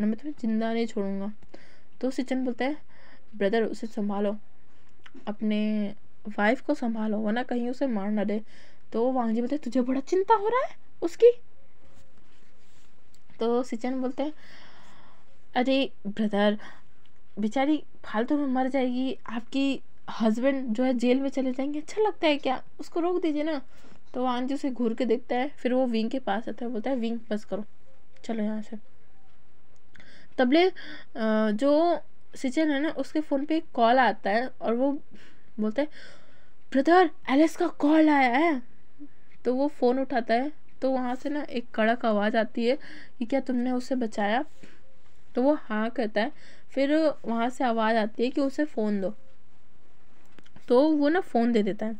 ना मैं तुम्हें ज़िंदा नहीं छोड़ूंगा तो सिचन बोलता है ब्रदर उसे संभालो अपने वाइफ को संभालो वरना कहीं उसे मार ना दे तो वांग जी बोलते तुझे बड़ा चिंता हो रहा है उसकी तो सिचन बोलते हैं अरे ब्रदर बेचारी फालतू में मर जाएगी आपकी हस्बैंड जो है जेल में चले जाएंगे अच्छा लगता है क्या उसको रोक दीजिए ना तो वांग जी उसे घूर के देखता है फिर वो विंग के पास आता है बोलता है विंग बस करो चलो यहाँ से तबले जो सिचन है ना उसके फ़ोन पे कॉल आता है और वो बोलते हैं ब्रदर एलिस का कॉल आया है तो वो फ़ोन उठाता है तो वहाँ से ना एक कड़क आवाज़ आती है कि क्या तुमने उसे बचाया तो वो हाँ कहता है फिर वहाँ से आवाज़ आती है कि उसे फ़ोन दो तो वो ना फ़ोन दे देता है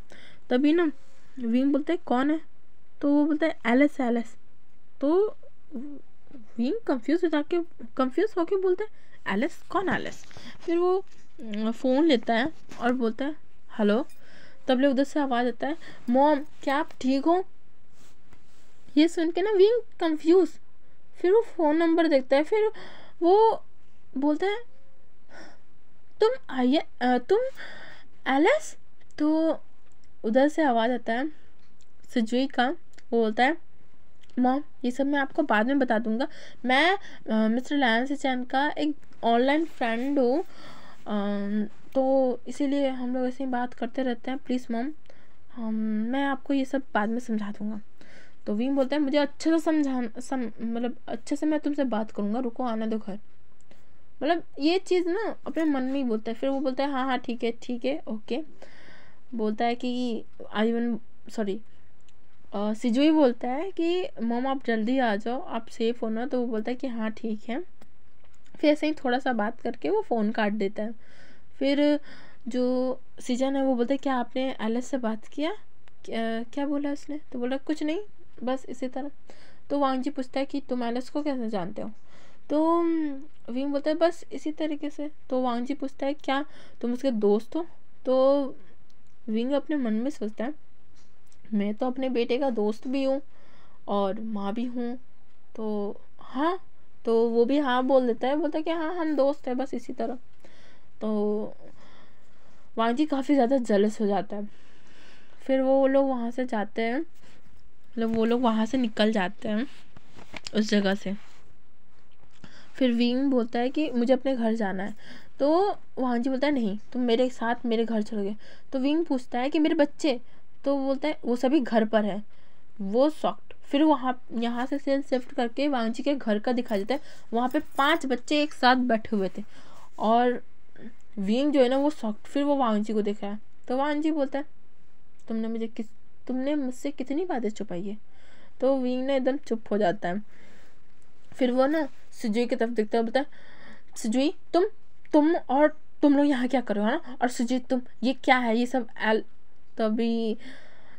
तभी ना विंग बोलते है कौन है तो वो बोलते है एलिस एलिस तो विंग कंफ्यूज हो जाके कंफ्यूज होके बोलते हैं एलिस कौन एलिस फिर वो फ़ोन लेता है और बोलता है हेलो तब उधर से आवाज़ आता है मोम क्या आप ठीक हो ये सुन के ना वी कंफ्यूज फिर वो फ़ोन नंबर देखता है फिर वो बोलता है तुम आइए तुम एलेस तो उधर से आवाज़ आता है सजुई का वो बोलता है मॉम ये सब मैं आपको बाद में बता दूंगा मैं मिस्टर लायन से चैन का एक ऑनलाइन फ्रेंड हूँ तो इसीलिए हम लोग ऐसे ही बात करते रहते हैं प्लीज़ मॉम हम मैं आपको ये सब बाद में समझा दूँगा तो वीम बोलते हैं मुझे अच्छे से समझा सम मतलब अच्छे से मैं तुमसे बात करूँगा रुको आना दो घर मतलब ये चीज़ ना अपने मन में ही बोलता है फिर वो बोलता है हाँ हाँ ठीक है ठीक है ओके बोलता है कि वन सॉरी सिजुई बोलता है कि मोम आप जल्दी आ जाओ आप सेफ़ हो ना तो वो बोलता है कि हाँ ठीक है फिर ऐसे ही थोड़ा सा बात करके वो फ़ोन काट देता है फिर जो सीजन है वो बोलते क्या आपने एलिस से बात किया क्या, क्या बोला उसने तो बोला कुछ नहीं बस इसी तरह तो वांग जी पूछता है कि तुम एलिस को कैसे जानते हो तो वीम बोलता है बस इसी तरीके से तो वांग जी पूछता है क्या तुम उसके दोस्त हो तो विंग अपने मन में सोचता है मैं तो अपने बेटे का दोस्त भी हूँ और माँ भी हूँ तो हाँ तो वो भी हाँ बोल देता है बोलता है कि हाँ हम दोस्त हैं बस इसी तरह जी तो काफ़ी ज़्यादा जलस हो जाता है फिर वो लोग वहाँ से जाते हैं मतलब वो लोग वहाँ से निकल जाते हैं उस जगह से फिर विंग बोलता है कि मुझे अपने घर जाना है तो जी बोलता है नहीं तुम मेरे साथ मेरे घर चले गए तो विंग पूछता है कि मेरे बच्चे तो बोलता है वो सभी घर पर है वो सॉक्ट फिर वहाँ यहाँ से सेल शिफ्ट करके वांगजी के घर का दिखा देता है वहाँ पे पांच बच्चे एक साथ बैठे हुए थे और विंग जो है ना वो सॉफ्ट फिर वो वांजी को देखा है तो वांजी बोलता है तुमने मुझे किस तुमने मुझसे कितनी बातें छुपाई है तो विंग ना एकदम चुप हो जाता है फिर वो ना सुजुई की तरफ देखता है बोलता है सुजुई तुम तुम और तुम लोग यहाँ क्या करो है ना और सुजुई तुम ये क्या है ये सब एल तभी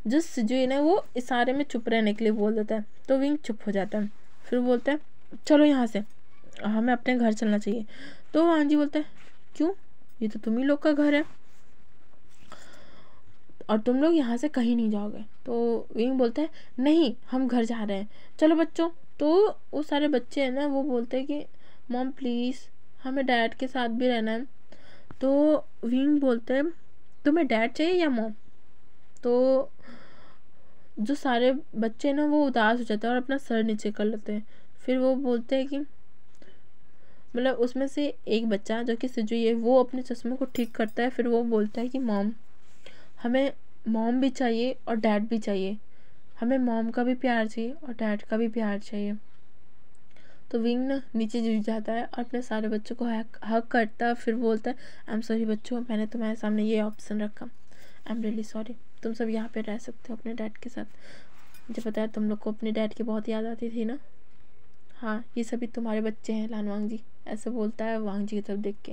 तो जो सुजुई ना वो इशारे में चुप रहने के लिए बोल देता है तो विंग चुप हो जाता है फिर बोलते हैं चलो यहाँ से हाँ, हमें अपने घर चलना चाहिए तो जी बोलते हैं क्यों ये तो तुम ही लोग का घर है और तुम लोग यहाँ से कहीं नहीं जाओगे तो विंग बोलते हैं नहीं हम घर जा रहे हैं चलो बच्चों तो वो सारे बच्चे हैं ना वो बोलते हैं कि मॉम प्लीज़ हमें डैड के साथ भी रहना है तो विंग बोलते हैं तुम्हें डैड चाहिए या मॉम तो जो सारे बच्चे ना वो उदास हो जाते हैं और अपना सर नीचे कर लेते हैं फिर वो बोलते हैं कि मतलब उसमें से एक बच्चा जो कि सिजू है वो अपने चश्मे को ठीक करता है फिर वो बोलता है कि मॉम हमें मॉम भी चाहिए और डैड भी चाहिए हमें मॉम का भी प्यार चाहिए और डैड का भी प्यार चाहिए तो विंग ना नीचे जुट जाता है और अपने सारे बच्चों को हक हक करता है फिर बोलता है आई एम सॉरी बच्चों मैंने तुम्हारे सामने ये ऑप्शन रखा आई एम रियली सॉरी तुम सब यहाँ पे रह सकते हो अपने डैड के साथ मुझे पता है तुम लोग को अपने डैड की बहुत याद आती थी ना हाँ ये सभी तुम्हारे बच्चे हैं वांग जी ऐसे बोलता है वांग जी की तरफ देख के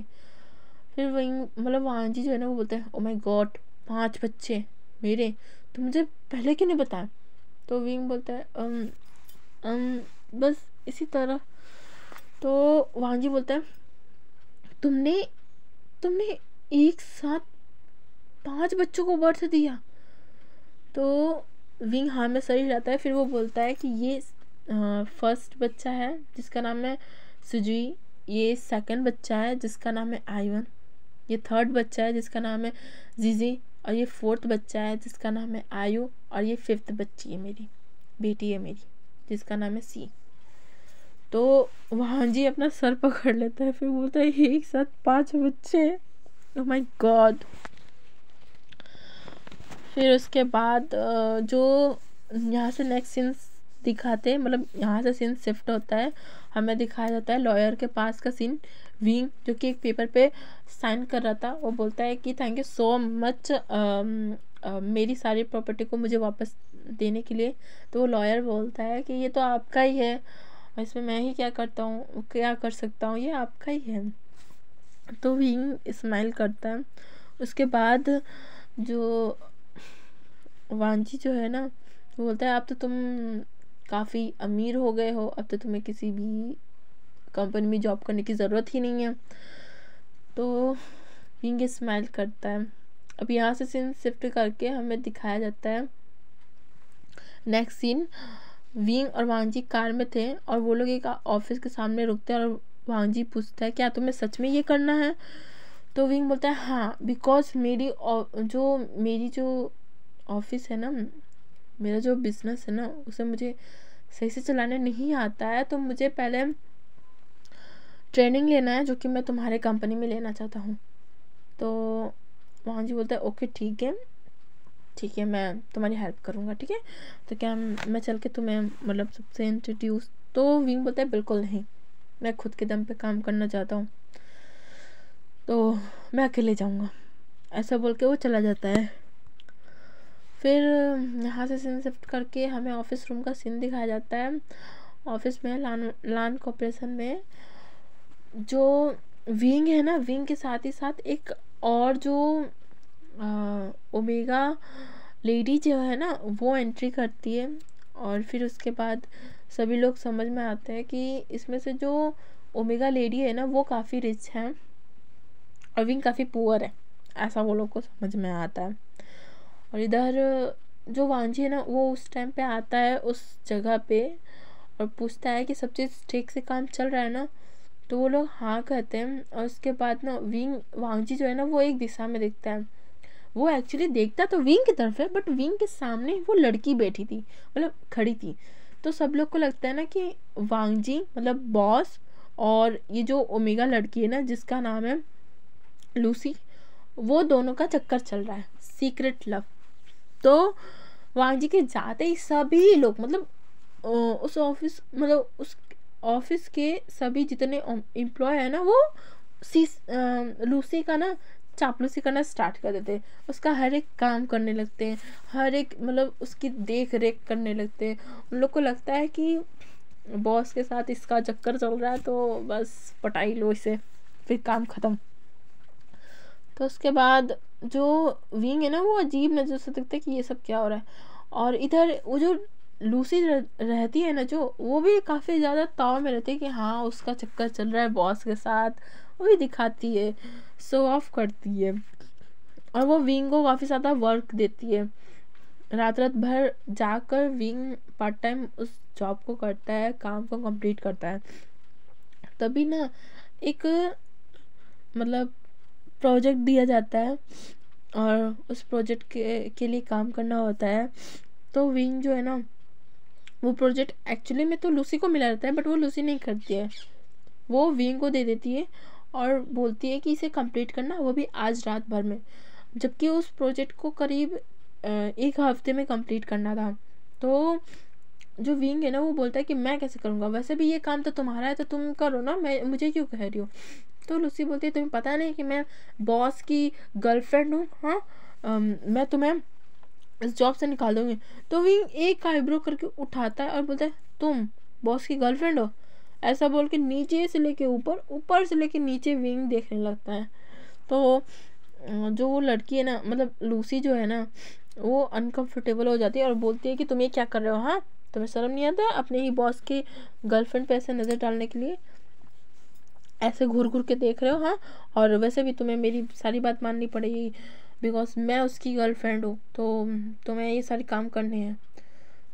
फिर वहीं मतलब वांग जी जो है ना वो बोलते हैं ओ माई गॉड पाँच बच्चे मेरे तो मुझे पहले क्यों नहीं बताया तो विंग बोलता है अम, अम, बस इसी तरह तो वांग जी बोलता है तुमने तुमने एक साथ पांच बच्चों को बर्थ दिया तो विंग हाँ में सर हिलाता है फिर वो बोलता है कि ये फर्स्ट बच्चा है जिसका नाम है सुजुई ये सेकंड बच्चा है जिसका नाम है आईवन ये थर्ड बच्चा है जिसका नाम है जीजी और ये फोर्थ बच्चा है जिसका नाम है आयु और ये फिफ्थ बच्ची है मेरी बेटी है मेरी जिसका नाम है सी तो वहाँ जी अपना सर पकड़ लेता है फिर बोलता है एक साथ पांच बच्चे ओ माय गॉड फिर उसके बाद जो यहाँ से नेक्स्ट सीन्स दिखाते हैं मतलब यहाँ से सीन शिफ्ट होता है हमें दिखाया जाता है लॉयर के पास का सीन विंग जो कि एक पेपर पे साइन कर रहा था वो बोलता है कि थैंक यू सो मच मेरी सारी प्रॉपर्टी को मुझे वापस देने के लिए तो वो लॉयर बोलता है कि ये तो आपका ही है इसमें मैं ही क्या करता हूँ क्या कर सकता हूँ ये आपका ही है तो विंग स्माइल करता है उसके बाद जो वांझी जो है ना बोलता है आप तो तुम काफ़ी अमीर हो गए हो अब तो तुम्हें किसी भी कंपनी में जॉब करने की ज़रूरत ही नहीं है तो विंग स्माइल करता है अब यहाँ से सीन शिफ्ट करके हमें दिखाया जाता है नेक्स्ट सीन विंग और वांगजी कार में थे और वो लोग एक ऑफिस के सामने रुकते हैं और वांगजी पूछता है क्या तुम्हें सच में ये करना है तो विंग बोलता है हाँ बिकॉज मेरी जो मेरी जो ऑफिस है ना मेरा जो बिज़नेस है ना उसे मुझे सही से चलाने नहीं आता है तो मुझे पहले ट्रेनिंग लेना है जो कि मैं तुम्हारे कंपनी में लेना चाहता हूँ तो वहाँ जी बोलता है ओके ठीक है ठीक है मैं तुम्हारी हेल्प करूँगा ठीक है तो क्या मैं चल के तुम्हें मतलब सबसे इंट्रोड्यूस तो विंग बोलता है बिल्कुल नहीं मैं खुद के दम पे काम करना चाहता हूँ तो मैं अकेले जाऊँगा ऐसा बोल के वो चला जाता है फिर यहाँ से सीन शिफ्ट करके हमें ऑफिस रूम का सीन दिखाया जाता है ऑफिस में लान लान कॉपरेशन में जो विंग है ना विंग के साथ ही साथ एक और जो आ, ओमेगा लेडी जो है ना वो एंट्री करती है और फिर उसके बाद सभी लोग समझ में आते हैं कि इसमें से जो ओमेगा लेडी है ना वो काफ़ी रिच है और विंग काफ़ी पुअर है ऐसा वो लोग को समझ में आता है और इधर जो वांझी है ना वो उस टाइम पे आता है उस जगह पे और पूछता है कि सब चीज़ ठीक से काम चल रहा है ना तो वो लोग हाँ कहते हैं और उसके बाद ना विंग वांझी जो है ना वो एक दिशा में देखता है वो एक्चुअली देखता तो विंग की तरफ है बट विंग के सामने वो लड़की बैठी थी मतलब खड़ी थी तो सब लोग को लगता है ना कि वांगजी मतलब बॉस और ये जो ओमेगा लड़की है ना जिसका नाम है लूसी वो दोनों का चक्कर चल रहा है सीक्रेट लव तो वांग जी के जाते ही सभी लोग मतलब उस ऑफिस मतलब उस ऑफिस के सभी जितने एम्प्लॉय हैं ना वो सी लूसी का ना चापलूसी करना स्टार्ट कर देते हैं उसका हर एक काम करने लगते हैं हर एक मतलब उसकी देख रेख करने लगते हैं उन लोग को लगता है कि बॉस के साथ इसका चक्कर चल रहा है तो बस पटाई लो इसे फिर काम ख़त्म तो उसके बाद जो विंग है ना वो अजीब नज़र से दिखता है कि ये सब क्या हो रहा है और इधर वो जो लूसी रहती है ना जो वो भी काफ़ी ज़्यादा ताव में रहती है कि हाँ उसका चक्कर चल रहा है बॉस के साथ वो भी दिखाती है शो ऑफ करती है और वो विंग को काफ़ी ज़्यादा वर्क देती है रात रात भर जाकर विंग पार्ट टाइम उस जॉब को करता है काम को कंप्लीट करता है तभी ना एक मतलब प्रोजेक्ट दिया जाता है और उस प्रोजेक्ट के के लिए काम करना होता है तो विंग जो है ना वो प्रोजेक्ट एक्चुअली में तो लूसी को मिला रहता है बट वो लूसी नहीं करती है वो विंग को दे देती है और बोलती है कि इसे कंप्लीट करना वो भी आज रात भर में जबकि उस प्रोजेक्ट को करीब एक हफ्ते में कंप्लीट करना था तो जो विंग है ना वो बोलता है कि मैं कैसे करूँगा वैसे भी ये काम तो तुम्हारा है तो तुम करो ना मैं मुझे क्यों कह रही हो तो लूसी बोलती है तुम्हें पता नहीं कि मैं बॉस की गर्लफ्रेंड हूँ हाँ मैं तुम्हें इस जॉब से निकाल दूँगी तो विंग एक आईब्रो करके उठाता है और बोलता है तुम बॉस की गर्लफ्रेंड हो ऐसा बोल के नीचे से लेके ऊपर ऊपर से लेके नीचे विंग देखने लगता है तो जो वो लड़की है ना मतलब लूसी जो है ना वो अनकंफर्टेबल हो जाती है और बोलती है कि तुम ये क्या कर रहे हो हाँ तुम्हें शर्म नहीं आता अपने ही बॉस की गर्लफ्रेंड पे ऐसे नज़र डालने के लिए ऐसे घूर घूर के देख रहे हो हाँ और वैसे भी तुम्हें मेरी सारी बात माननी पड़ेगी बिकॉज मैं उसकी गर्लफ्रेंड हूँ तो तुम्हें तो ये सारे काम करने हैं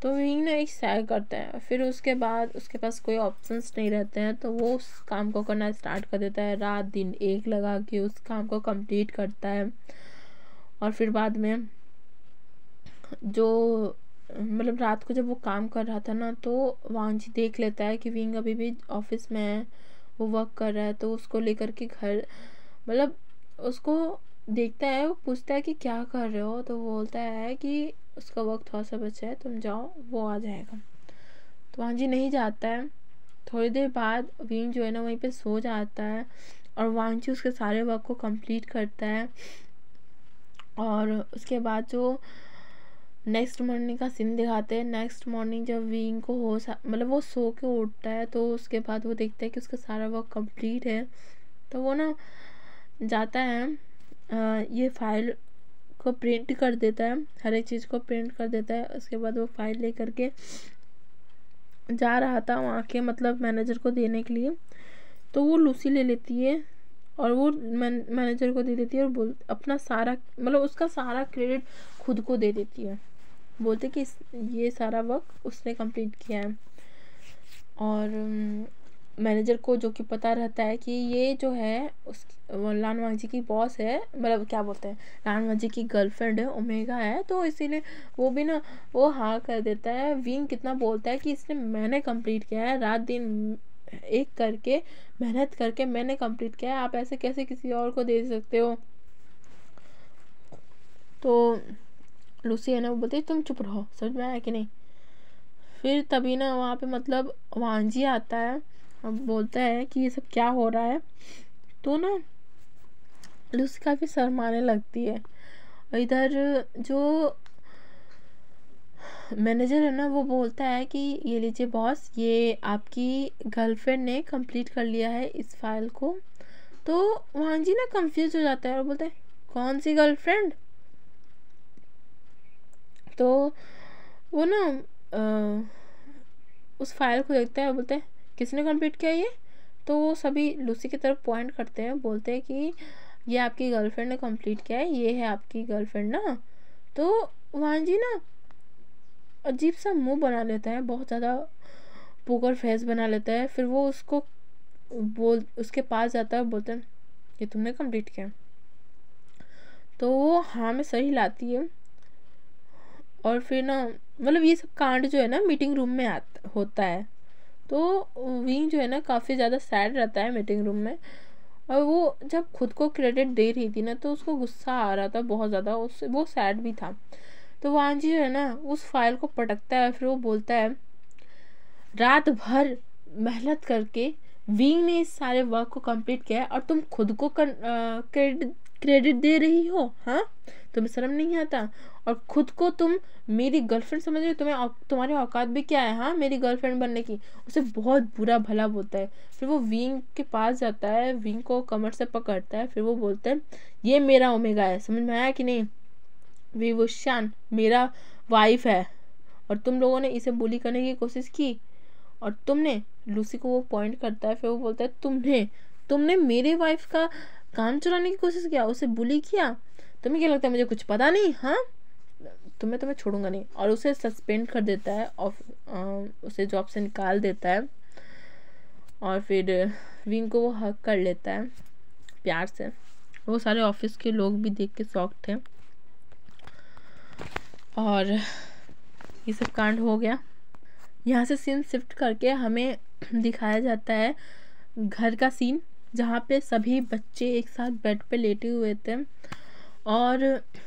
तो विंग ना एक सैर करता है फिर उसके बाद उसके पास कोई ऑप्शंस नहीं रहते हैं तो वो उस काम को करना स्टार्ट कर देता है रात दिन एक लगा के उस काम को कंप्लीट करता है और फिर बाद में जो मतलब रात को जब वो काम कर रहा था ना तो वांझी देख लेता है कि विंग अभी भी ऑफिस में है वो वर्क कर रहा है तो उसको लेकर के घर मतलब उसको देखता है वो पूछता है कि क्या कर रहे हो तो वो बोलता है कि उसका वर्क थोड़ा सा बचा है तुम जाओ वो आ जाएगा तो वहाँ जी नहीं जाता है थोड़ी देर बाद वीन जो है ना वहीं पे सो जाता है और वांची उसके सारे वर्क को कंप्लीट करता है और उसके बाद जो नेक्स्ट मॉर्निंग का सीन दिखाते हैं नेक्स्ट मॉर्निंग जब विंग को हो मतलब वो सो के उठता है तो उसके बाद वो देखता है कि उसका सारा वर्क कंप्लीट है तो वो ना जाता है आ, ये फाइल को प्रिंट कर देता है हर एक चीज़ को प्रिंट कर देता है उसके बाद वो फाइल ले करके जा रहा था वहाँ के मतलब मैनेजर को देने के लिए तो वो लूसी ले लेती है और वो मैनेजर को दे देती है और बोल अपना सारा मतलब उसका सारा क्रेडिट खुद को दे देती है बोलते कि ये सारा वर्क उसने कंप्लीट किया है और मैनेजर को जो कि पता रहता है कि ये जो है उस लाल वांग जी की बॉस है मतलब क्या बोलते हैं लाल वांग जी की गर्लफ्रेंड है ओमेगा है तो इसीलिए वो भी ना वो हाँ कर देता है विंग कितना बोलता है कि इसने मैंने कंप्लीट किया है रात दिन एक करके मेहनत करके मैंने कंप्लीट किया है आप ऐसे कैसे किसी और को दे सकते हो तो लूसी है ना वो बोलती है तुम चुप रहो समझ में आया कि नहीं फिर तभी ना वहाँ पे मतलब वांझी आता है अब बोलता है कि ये सब क्या हो रहा है तो ना लूसी काफ़ी शर्माने लगती है और इधर जो मैनेजर है ना वो बोलता है कि ये लीजिए बॉस ये आपकी गर्लफ्रेंड ने कंप्लीट कर लिया है इस फाइल को तो वांझी ना कंफ्यूज हो जाता है और बोलता है कौन सी गर्लफ्रेंड तो वो ना उस फाइल को देखता है बोलते हैं किसने कंप्लीट किया ये तो वो सभी लूसी की तरफ पॉइंट करते हैं बोलते हैं कि ये आपकी गर्लफ्रेंड ने कंप्लीट किया है ये है आपकी गर्लफ्रेंड ना तो वहाँ जी ना अजीब सा मुंह बना लेता है बहुत ज़्यादा पोकर फेस बना लेता है फिर वो उसको बोल उसके पास जाता है बोलते हैं ये तुमने कंप्लीट किया तो वो हाँ में सही लाती है और फिर ना मतलब ये सब कांड जो है ना मीटिंग रूम में आता होता है तो विंग जो है ना काफ़ी ज़्यादा सैड रहता है मीटिंग रूम में और वो जब खुद को क्रेडिट दे रही थी ना तो उसको गुस्सा आ रहा था बहुत ज़्यादा उससे वो सैड भी था तो वांजी जो है ना उस फाइल को पटकता है फिर वो बोलता है रात भर मेहनत करके विंग ने इस सारे वर्क को कंप्लीट किया है और तुम खुद को क्रेडिट क्रेडिट दे रही हो हाँ तुम्हें शर्म नहीं आता और खुद को तुम मेरी गर्लफ्रेंड समझ रहे हो तुम्हें तुम्हारे औकात भी क्या है हाँ मेरी गर्लफ्रेंड बनने की उसे बहुत बुरा भला बोलता है फिर वो विंग के पास जाता है विंग को कमर से पकड़ता है फिर वो बोलता है ये मेरा ओमेगा है समझ में आया कि नहीं वो शान मेरा वाइफ है और तुम लोगों ने इसे बोली करने की कोशिश की और तुमने लूसी को वो पॉइंट करता है फिर वो बोलता है तुमने तुमने मेरे वाइफ का काम चुराने की कोशिश किया उसे बुली किया तुम्हें क्या लगता है मुझे कुछ पता नहीं हाँ तुम्हें तो मैं छोड़ूंगा नहीं और उसे सस्पेंड कर देता है और उसे जॉब से निकाल देता है और फिर विंग को वो हक कर लेता है प्यार से वो सारे ऑफिस के लोग भी देख के शौक थे और ये सब कांड हो गया यहाँ से सीन शिफ्ट करके हमें दिखाया जाता है घर का सीन जहाँ पे सभी बच्चे एक साथ बेड पे लेटे हुए थे और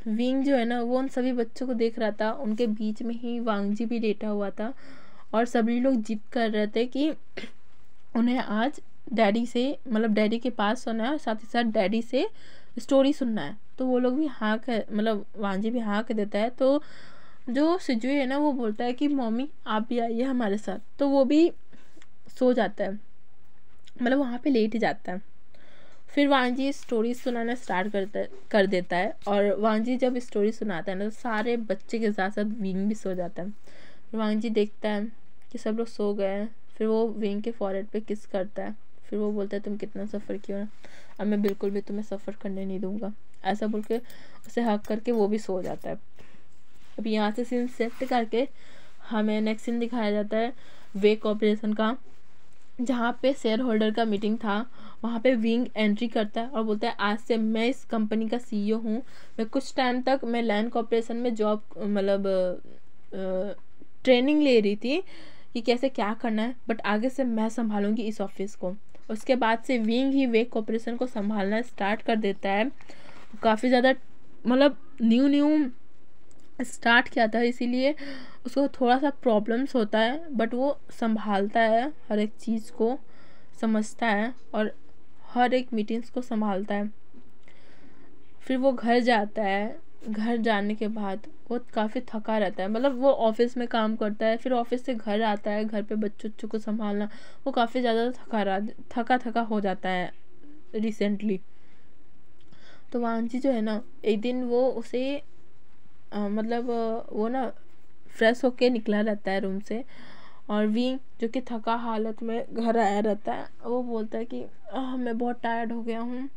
विंग जो है ना वो उन सभी बच्चों को देख रहा था उनके बीच में ही वांगजी भी लेटा हुआ था और सभी लोग जिद कर रहे थे कि उन्हें आज डैडी से मतलब डैडी के पास सोना है और साथ ही साथ डैडी से स्टोरी सुनना है तो वो लोग भी हाँ कर मतलब जी भी हाँ कर देता है तो जो सिजुए है ना वो बोलता है कि मम्मी आप भी आइए हमारे साथ तो वो भी सो जाता है मतलब वहाँ पे लेट ही जाता है फिर जी स्टोरी सुनाना स्टार्ट करता कर देता है और जी जब स्टोरी सुनाता है ना तो सारे बच्चे के साथ साथ विंग भी सो जाता है फिर जी देखता है कि सब लोग सो गए हैं फिर वो विंग के फॉरहेड पे किस करता है फिर वो बोलता है तुम कितना सफ़र किया ना अब मैं बिल्कुल भी तुम्हें सफ़र करने नहीं दूंगा ऐसा बोल के उसे हक करके वो भी सो जाता है अब यहाँ से सीन सेट करके हमें नेक्स्ट सीन दिखाया जाता है वे कॉपरेशन का जहाँ पे शेयर होल्डर का मीटिंग था वहाँ पे विंग एंट्री करता है और बोलता है आज से मैं इस कंपनी का सीईओ e हूँ मैं कुछ टाइम तक मैं लैंड कॉरपोरेशन में जॉब मतलब ट्रेनिंग ले रही थी कि कैसे क्या करना है बट आगे से मैं संभालूंगी इस ऑफिस को उसके बाद से विंग ही वे कॉरपोरेशन को संभालना स्टार्ट कर देता है काफ़ी ज़्यादा मतलब न्यू न्यू स्टार्ट किया था इसीलिए उसको थोड़ा सा प्रॉब्लम्स होता है बट वो संभालता है हर एक चीज़ को समझता है और हर एक मीटिंग्स को संभालता है फिर वो घर जाता है घर जाने के बाद वो काफ़ी थका रहता है मतलब वो ऑफिस में काम करता है फिर ऑफिस से घर आता है घर पे बच्चों बच्चों को संभालना वो काफ़ी ज़्यादा थका रहा थका थका हो जाता है रिसेंटली तो वांची जो है ना एक दिन वो उसे आ, मतलब वो ना फ्रेश होके निकला रहता है रूम से और वी जो कि थका हालत में घर आया रहता है वो बोलता है कि मैं बहुत टायर्ड हो गया हूँ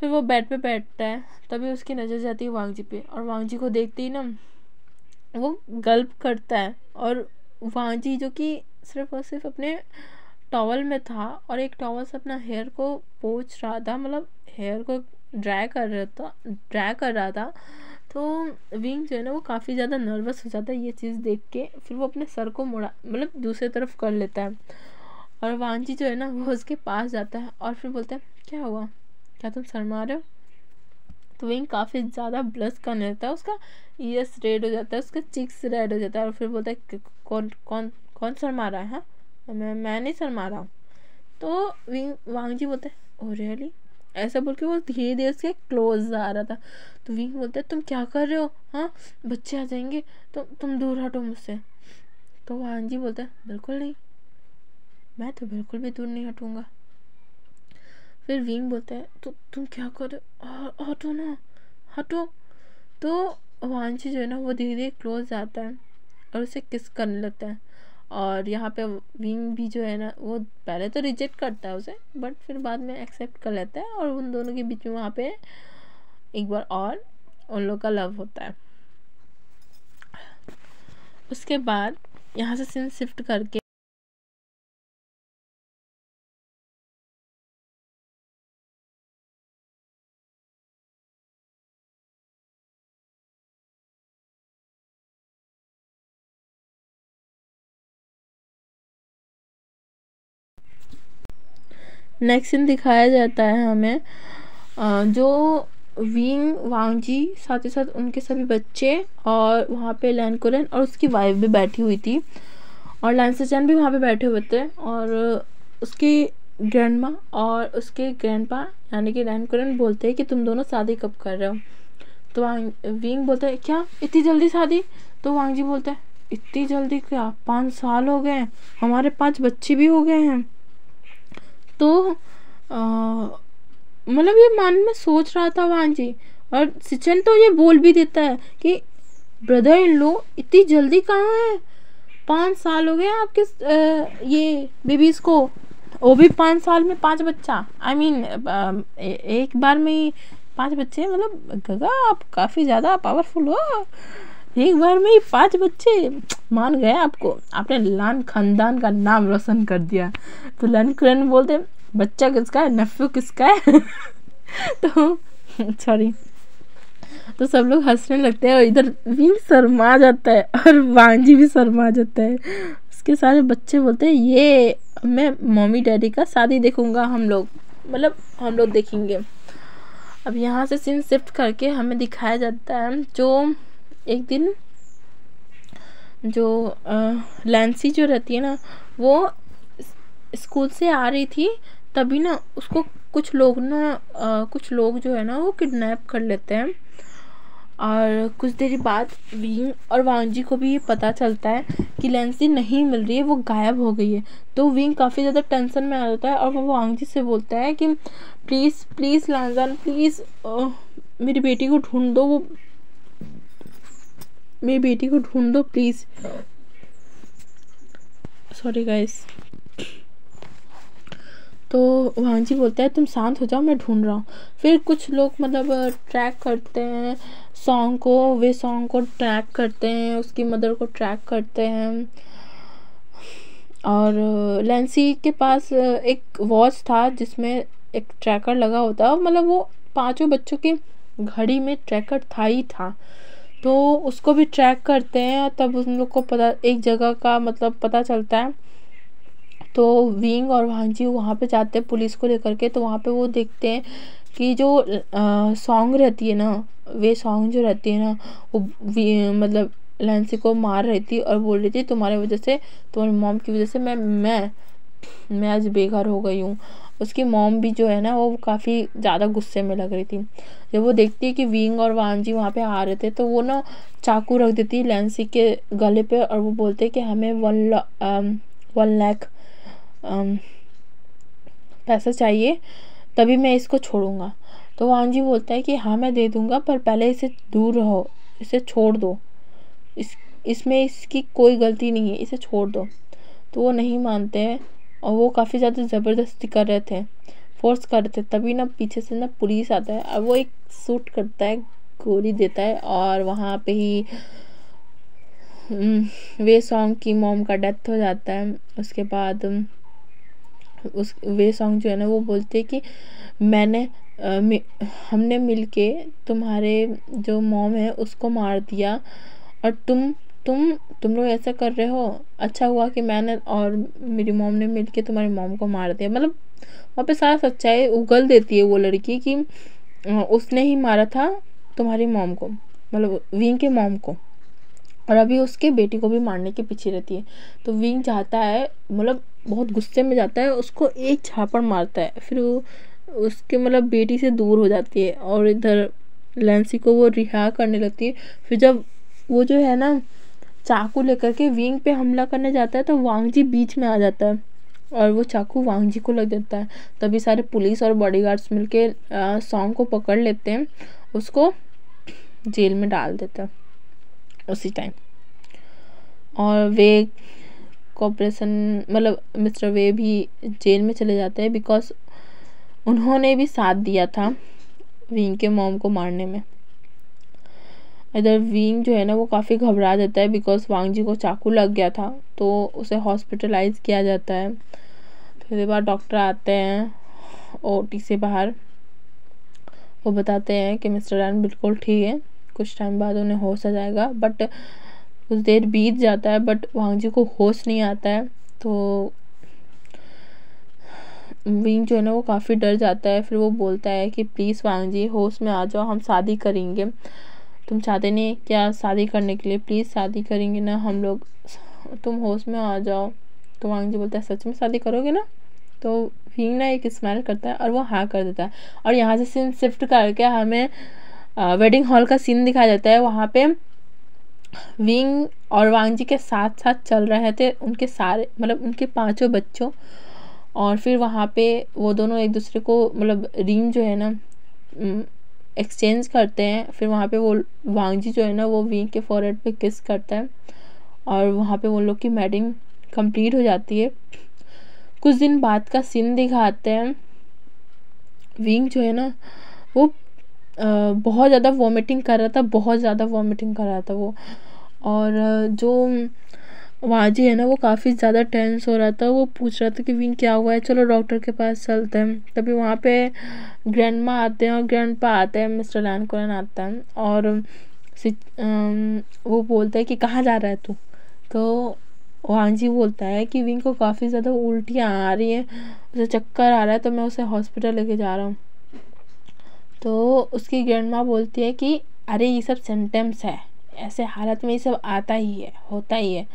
फिर वो बेड पे बैठता है तभी उसकी नज़र जाती है वांग जी पे और वांग जी को देखते ही ना वो गल्प करता है और वांग जी जो कि सिर्फ और सिर्फ अपने टॉवल में था और एक टॉवल से अपना हेयर को पोछ रहा था मतलब हेयर को ड्राई कर रहा था ड्राई कर रहा था तो विंग जो है ना वो काफ़ी ज़्यादा नर्वस हो जाता है ये चीज़ देख के फिर वो अपने सर को मुड़ा मतलब दूसरे तरफ कर लेता है और वांजी जो है ना वो उसके पास जाता है और फिर बोलता है क्या हुआ क्या तुम शर्मा रहे हो तो विंग काफ़ी ज़्यादा ब्लस करने लगता है उसका ईयर्स रेड हो जाता है उसका चिक्स रेड हो जाता है और फिर बोलता है कौन कौन कौन शर्मा रहा है हाँ मैं मैं नहीं शर्मा रहा हूँ तो विंग वांग जी बोलते हैं ओ oh, रियली ऐसा बोल के वो धीरे धीरे से क्लोज आ रहा था तो विंग बोलता है तुम क्या कर रहे हो हाँ बच्चे आ जाएंगे तो तुम दूर हटो मुझसे तो वो हाँ जी बोलते हैं बिल्कुल नहीं मैं तो बिल्कुल भी दूर नहीं हटूँगा फिर विंग बोलते हैं तो तुम क्या कर रहे हो हटो ना हटो तो हाँ जी जो है ना वो धीरे धीरे क्लोज आता है और उसे किस करने लगता है और यहाँ पे विंग भी जो है ना वो पहले तो रिजेक्ट करता है उसे बट फिर बाद में एक्सेप्ट कर लेता है और उन दोनों के बीच में वहाँ पे एक बार और उन लोग का लव होता है उसके बाद यहाँ से सीन शिफ्ट करके नेक्स्ट सीन दिखाया जाता है हमें जो विंग वांगजी साथ ही साथ उनके सभी बच्चे और वहाँ पे लैन कोरन और उसकी वाइफ भी बैठी हुई थी और लैंसे चैन भी वहाँ पे बैठे हुए थे और उसके ग्रैंड और उसके पा यानी कि लैन कोरन बोलते हैं कि तुम दोनों शादी कब कर रहे हो तो वांग विंग बोलते हैं क्या इतनी जल्दी शादी तो वांगजी बोलते हैं इतनी जल्दी क्या पाँच साल हो गए हैं हमारे पाँच बच्चे भी हो गए हैं तो मतलब ये मन में सोच रहा था वहां जी और सिचन तो ये बोल भी देता है कि ब्रदर इन लो इतनी जल्दी कहाँ है पाँच साल हो गए आपके ये बेबीज़ को वो भी पाँच साल में पांच बच्चा आई I मीन mean, एक बार में ही पांच बच्चे मतलब गगा आप काफ़ी ज़्यादा पावरफुल हो एक बार में ही पांच बच्चे मान गए आपको आपने लान खानदान का नाम रोशन कर दिया तो लान कुरैन बोलते बच्चा किसका है नफ्यू किसका है *laughs* तो सॉरी तो सब लोग हंसने लगते हैं और इधर भी शर्मा जाता है और वांझी भी शर्मा जाता है उसके सारे बच्चे बोलते हैं ये मैं मम्मी डैडी का शादी देखूंगा हम लोग मतलब हम लोग देखेंगे अब यहाँ से सीन शिफ्ट करके हमें दिखाया जाता है जो एक दिन जो लैंसी जो रहती है ना वो स्कूल से आ रही थी तभी ना उसको कुछ लोग ना कुछ लोग जो है ना वो किडनैप कर लेते हैं और कुछ देर बाद विंग और वांगजी को भी ये पता चलता है कि लैंसी नहीं मिल रही है वो गायब हो गई है तो विंग काफ़ी ज़्यादा टेंशन में आ जाता है और वो जी से बोलता है कि प्लीज़ प्लीज़ लानजान प्लीज़ मेरी बेटी को ढूंढ दो वो मेरी बेटी को ढूंढ दो प्लीज़ सॉरी गाइस तो वांग जी बोलते हैं तुम शांत हो जाओ मैं ढूंढ रहा हूँ फिर कुछ लोग मतलब ट्रैक करते हैं सॉन्ग को वे सॉन्ग को ट्रैक करते हैं उसकी मदर को ट्रैक करते हैं और लेंसी के पास एक वॉच था जिसमें एक ट्रैकर लगा होता मतलब वो पांचों बच्चों के घड़ी में ट्रैकर था ही था तो उसको भी ट्रैक करते हैं और तब उन लोग को पता एक जगह का मतलब पता चलता है तो विंग और जी वहाँ पे जाते हैं पुलिस को लेकर के तो वहाँ पे वो देखते हैं कि जो सॉन्ग रहती है ना वे सॉन्ग जो रहती है ना वो मतलब लैंसी को मार रही थी और बोल रही थी तुम्हारी वजह से तुम्हारी मॉम की वजह से मैं मैं मैं आज बेघर हो गई हूँ उसकी मॉम भी जो है ना वो काफ़ी ज़्यादा गुस्से में लग रही थी जब वो देखती है कि विंग और वानजी वहाँ पे आ रहे थे तो वो ना चाकू रख देती है लेंसी के गले पे और वो बोलते कि हमें वन वन लैख पैसा चाहिए तभी मैं इसको छोड़ूंगा तो वानजी बोलता है कि हाँ मैं दे दूँगा पर पहले इसे दूर रहो इसे छोड़ दो इस इसमें इसकी कोई गलती नहीं है इसे छोड़ दो तो वो नहीं मानते हैं और वो काफ़ी ज़्यादा ज़बरदस्ती कर रहे थे फोर्स कर रहे थे तभी ना पीछे से ना पुलिस आता है और वो एक सूट करता है गोली देता है और वहाँ पे ही हम्म, वे सॉन्ग की मोम का डेथ हो जाता है उसके बाद उस वे सॉन्ग जो है ना वो बोलते हैं कि मैंने मि, हमने मिलके तुम्हारे जो मोम है उसको मार दिया और तुम तुम तुम लोग ऐसा कर रहे हो अच्छा हुआ कि मैंने और मेरी मोम ने मिल के तुम्हारी मोम को मार दिया मतलब वहाँ पे सारा सच्चाई उगल देती है वो लड़की कि उसने ही मारा था तुम्हारी मोम को मतलब विंग के मोम को और अभी उसके बेटी को भी मारने के पीछे रहती है तो विंग जाता है मतलब बहुत गुस्से में जाता है उसको एक छापड़ मारता है फिर वो उसके मतलब बेटी से दूर हो जाती है और इधर लेंसी को वो रिहा करने लगती है फिर जब वो जो है ना चाकू लेकर के विंग पे हमला करने जाता है तो वांगजी बीच में आ जाता है और वो चाकू वांगजी को लग जाता है तभी सारे पुलिस और बॉडी मिल के सॉन्ग को पकड़ लेते हैं उसको जेल में डाल देते हैं उसी टाइम और वे कॉपरेशन मतलब मिस्टर वे भी जेल में चले जाते हैं बिकॉज उन्होंने भी साथ दिया था विंग के मॉम को मारने में इधर विंग जो है ना वो काफ़ी घबरा जाता है बिकॉज वांग जी को चाकू लग गया था तो उसे हॉस्पिटलाइज किया जाता है फिर तो बार डॉक्टर आते हैं ओ से बाहर वो बताते हैं कि मिस्टर रैन बिल्कुल ठीक है कुछ टाइम बाद उन्हें होश आ जाएगा बट कुछ देर बीत जाता है बट वांग जी को होश नहीं आता है तो विंग जो है ना वो काफ़ी डर जाता है फिर वो बोलता है कि प्लीज़ वांग जी होश में आ जाओ हम शादी करेंगे तुम चाहते नहीं क्या शादी करने के लिए प्लीज़ शादी करेंगे ना हम लोग तुम होश में आ जाओ तो वांग जी बोलता है सच में शादी करोगे ना तो फिंग ना एक स्माइल करता है और वो हाँ कर देता है और यहाँ से सीन शिफ्ट करके हमें वेडिंग हॉल का सीन दिखाया जाता है वहाँ पे विंग और वांग जी के साथ साथ चल रहे थे उनके सारे मतलब उनके पांचों बच्चों और फिर वहाँ पे वो दोनों एक दूसरे को मतलब रिंग जो है ना एक्सचेंज करते हैं फिर वहाँ पे वो वांगजी जो है ना वो वी के फॉरहेड पे किस करता है और वहाँ पे उन लोग की मैटिंग कंप्लीट हो जाती है कुछ दिन बाद का सीन दिखाते हैं विंग जो है ना वो आ, बहुत ज़्यादा वॉमिटिंग कर रहा था बहुत ज़्यादा वॉमिटिंग कर रहा था वो और जो वाजी है ना वो काफ़ी ज़्यादा टेंस हो रहा था वो पूछ रहा था कि विंग क्या हुआ है चलो डॉक्टर के पास चलते हैं तभी वहाँ पे ग्रैंड माँ आते हैं और ग्रैंड पा आते हैं मिस्टर लैन कोलन आते हैं और um, वो बोलता है कि कहाँ जा रहा है तू तो वहाँ जी बोलता है कि विंग को काफ़ी ज़्यादा उल्टियाँ आ रही हैं उसे चक्कर आ रहा है तो मैं उसे हॉस्पिटल लेके जा रहा हूँ तो उसकी ग्रैंड माँ बोलती है कि अरे ये सब सिम्टम्स है ऐसे हालत में ये सब आता ही है होता ही है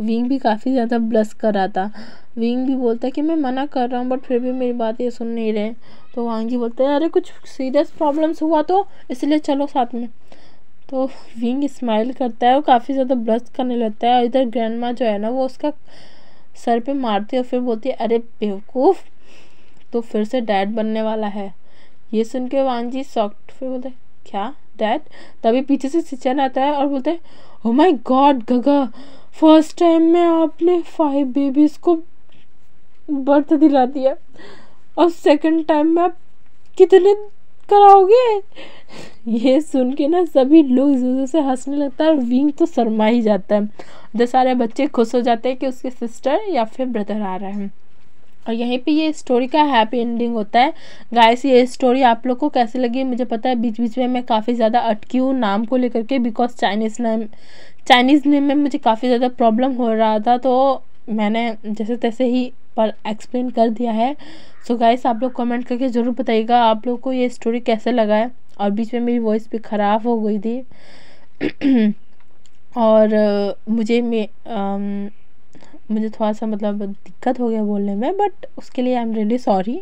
विंग भी काफ़ी ज़्यादा ब्लस कर रहा था विंग भी बोलता है कि मैं मना कर रहा हूँ बट फिर भी मेरी बात ये सुन नहीं रहे तो जी बोलते हैं अरे कुछ सीरियस प्रॉब्लम्स हुआ तो इसलिए चलो साथ में तो विंग स्माइल करता है और काफ़ी ज़्यादा ब्लस करने लगता है और इधर ग्रैंड जो है ना वो उसका सर पर मारती है और फिर बोलती है अरे बेवकूफ़ तो फिर से डैड बनने वाला है ये सुन के वांग जी सॉफ्ट फिर बोलते क्या डैड तभी पीछे से सिचन आता है और बोलते हैं ओ माई गॉड गगा फर्स्ट टाइम में आपने फाइव बेबीज़ को बर्थ दिला दिया और सेकंड टाइम में आप कितने कराओगे ये सुन के ना सभी लोग जोर से हंसने लगता है और विंग तो शर्मा ही जाता है जो सारे बच्चे खुश हो जाते हैं कि उसके सिस्टर या फिर ब्रदर आ रहे हैं और यहीं पे ये स्टोरी का हैप्पी एंडिंग होता है गाइस ये स्टोरी आप लोग को कैसे लगी मुझे पता है बीच बीच में मैं काफ़ी ज़्यादा अटकी हूँ नाम को लेकर के बिकॉज चाइनीज़ नाम चाइनीज़ में मुझे काफ़ी ज़्यादा प्रॉब्लम हो रहा था तो मैंने जैसे तैसे ही पर एक्सप्लेन कर दिया है सो so गाइस आप लोग कमेंट करके ज़रूर बताइएगा आप लोग को ये स्टोरी कैसे लगा है और बीच में मेरी वॉइस भी ख़राब हो गई थी *clears throat* और मुझे मे मुझे थोड़ा सा मतलब दिक्कत हो गया बोलने में बट उसके लिए I am really sorry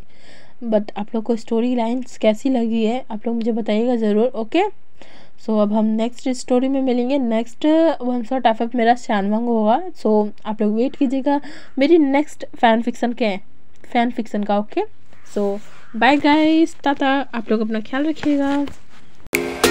but आप लोग को स्टोरी लाइन्स कैसी लगी है आप लोग मुझे बताइएगा ज़रूर ओके सो so, अब हम नेक्स्ट स्टोरी में मिलेंगे नेक्स्ट वन शॉट एफ मेरा शानवंग होगा सो so, आप लोग वेट कीजिएगा मेरी नेक्स्ट फैन फिक्सन के फैन फिक्सन का okay so bye guys tata आप लोग अपना ख्याल रखिएगा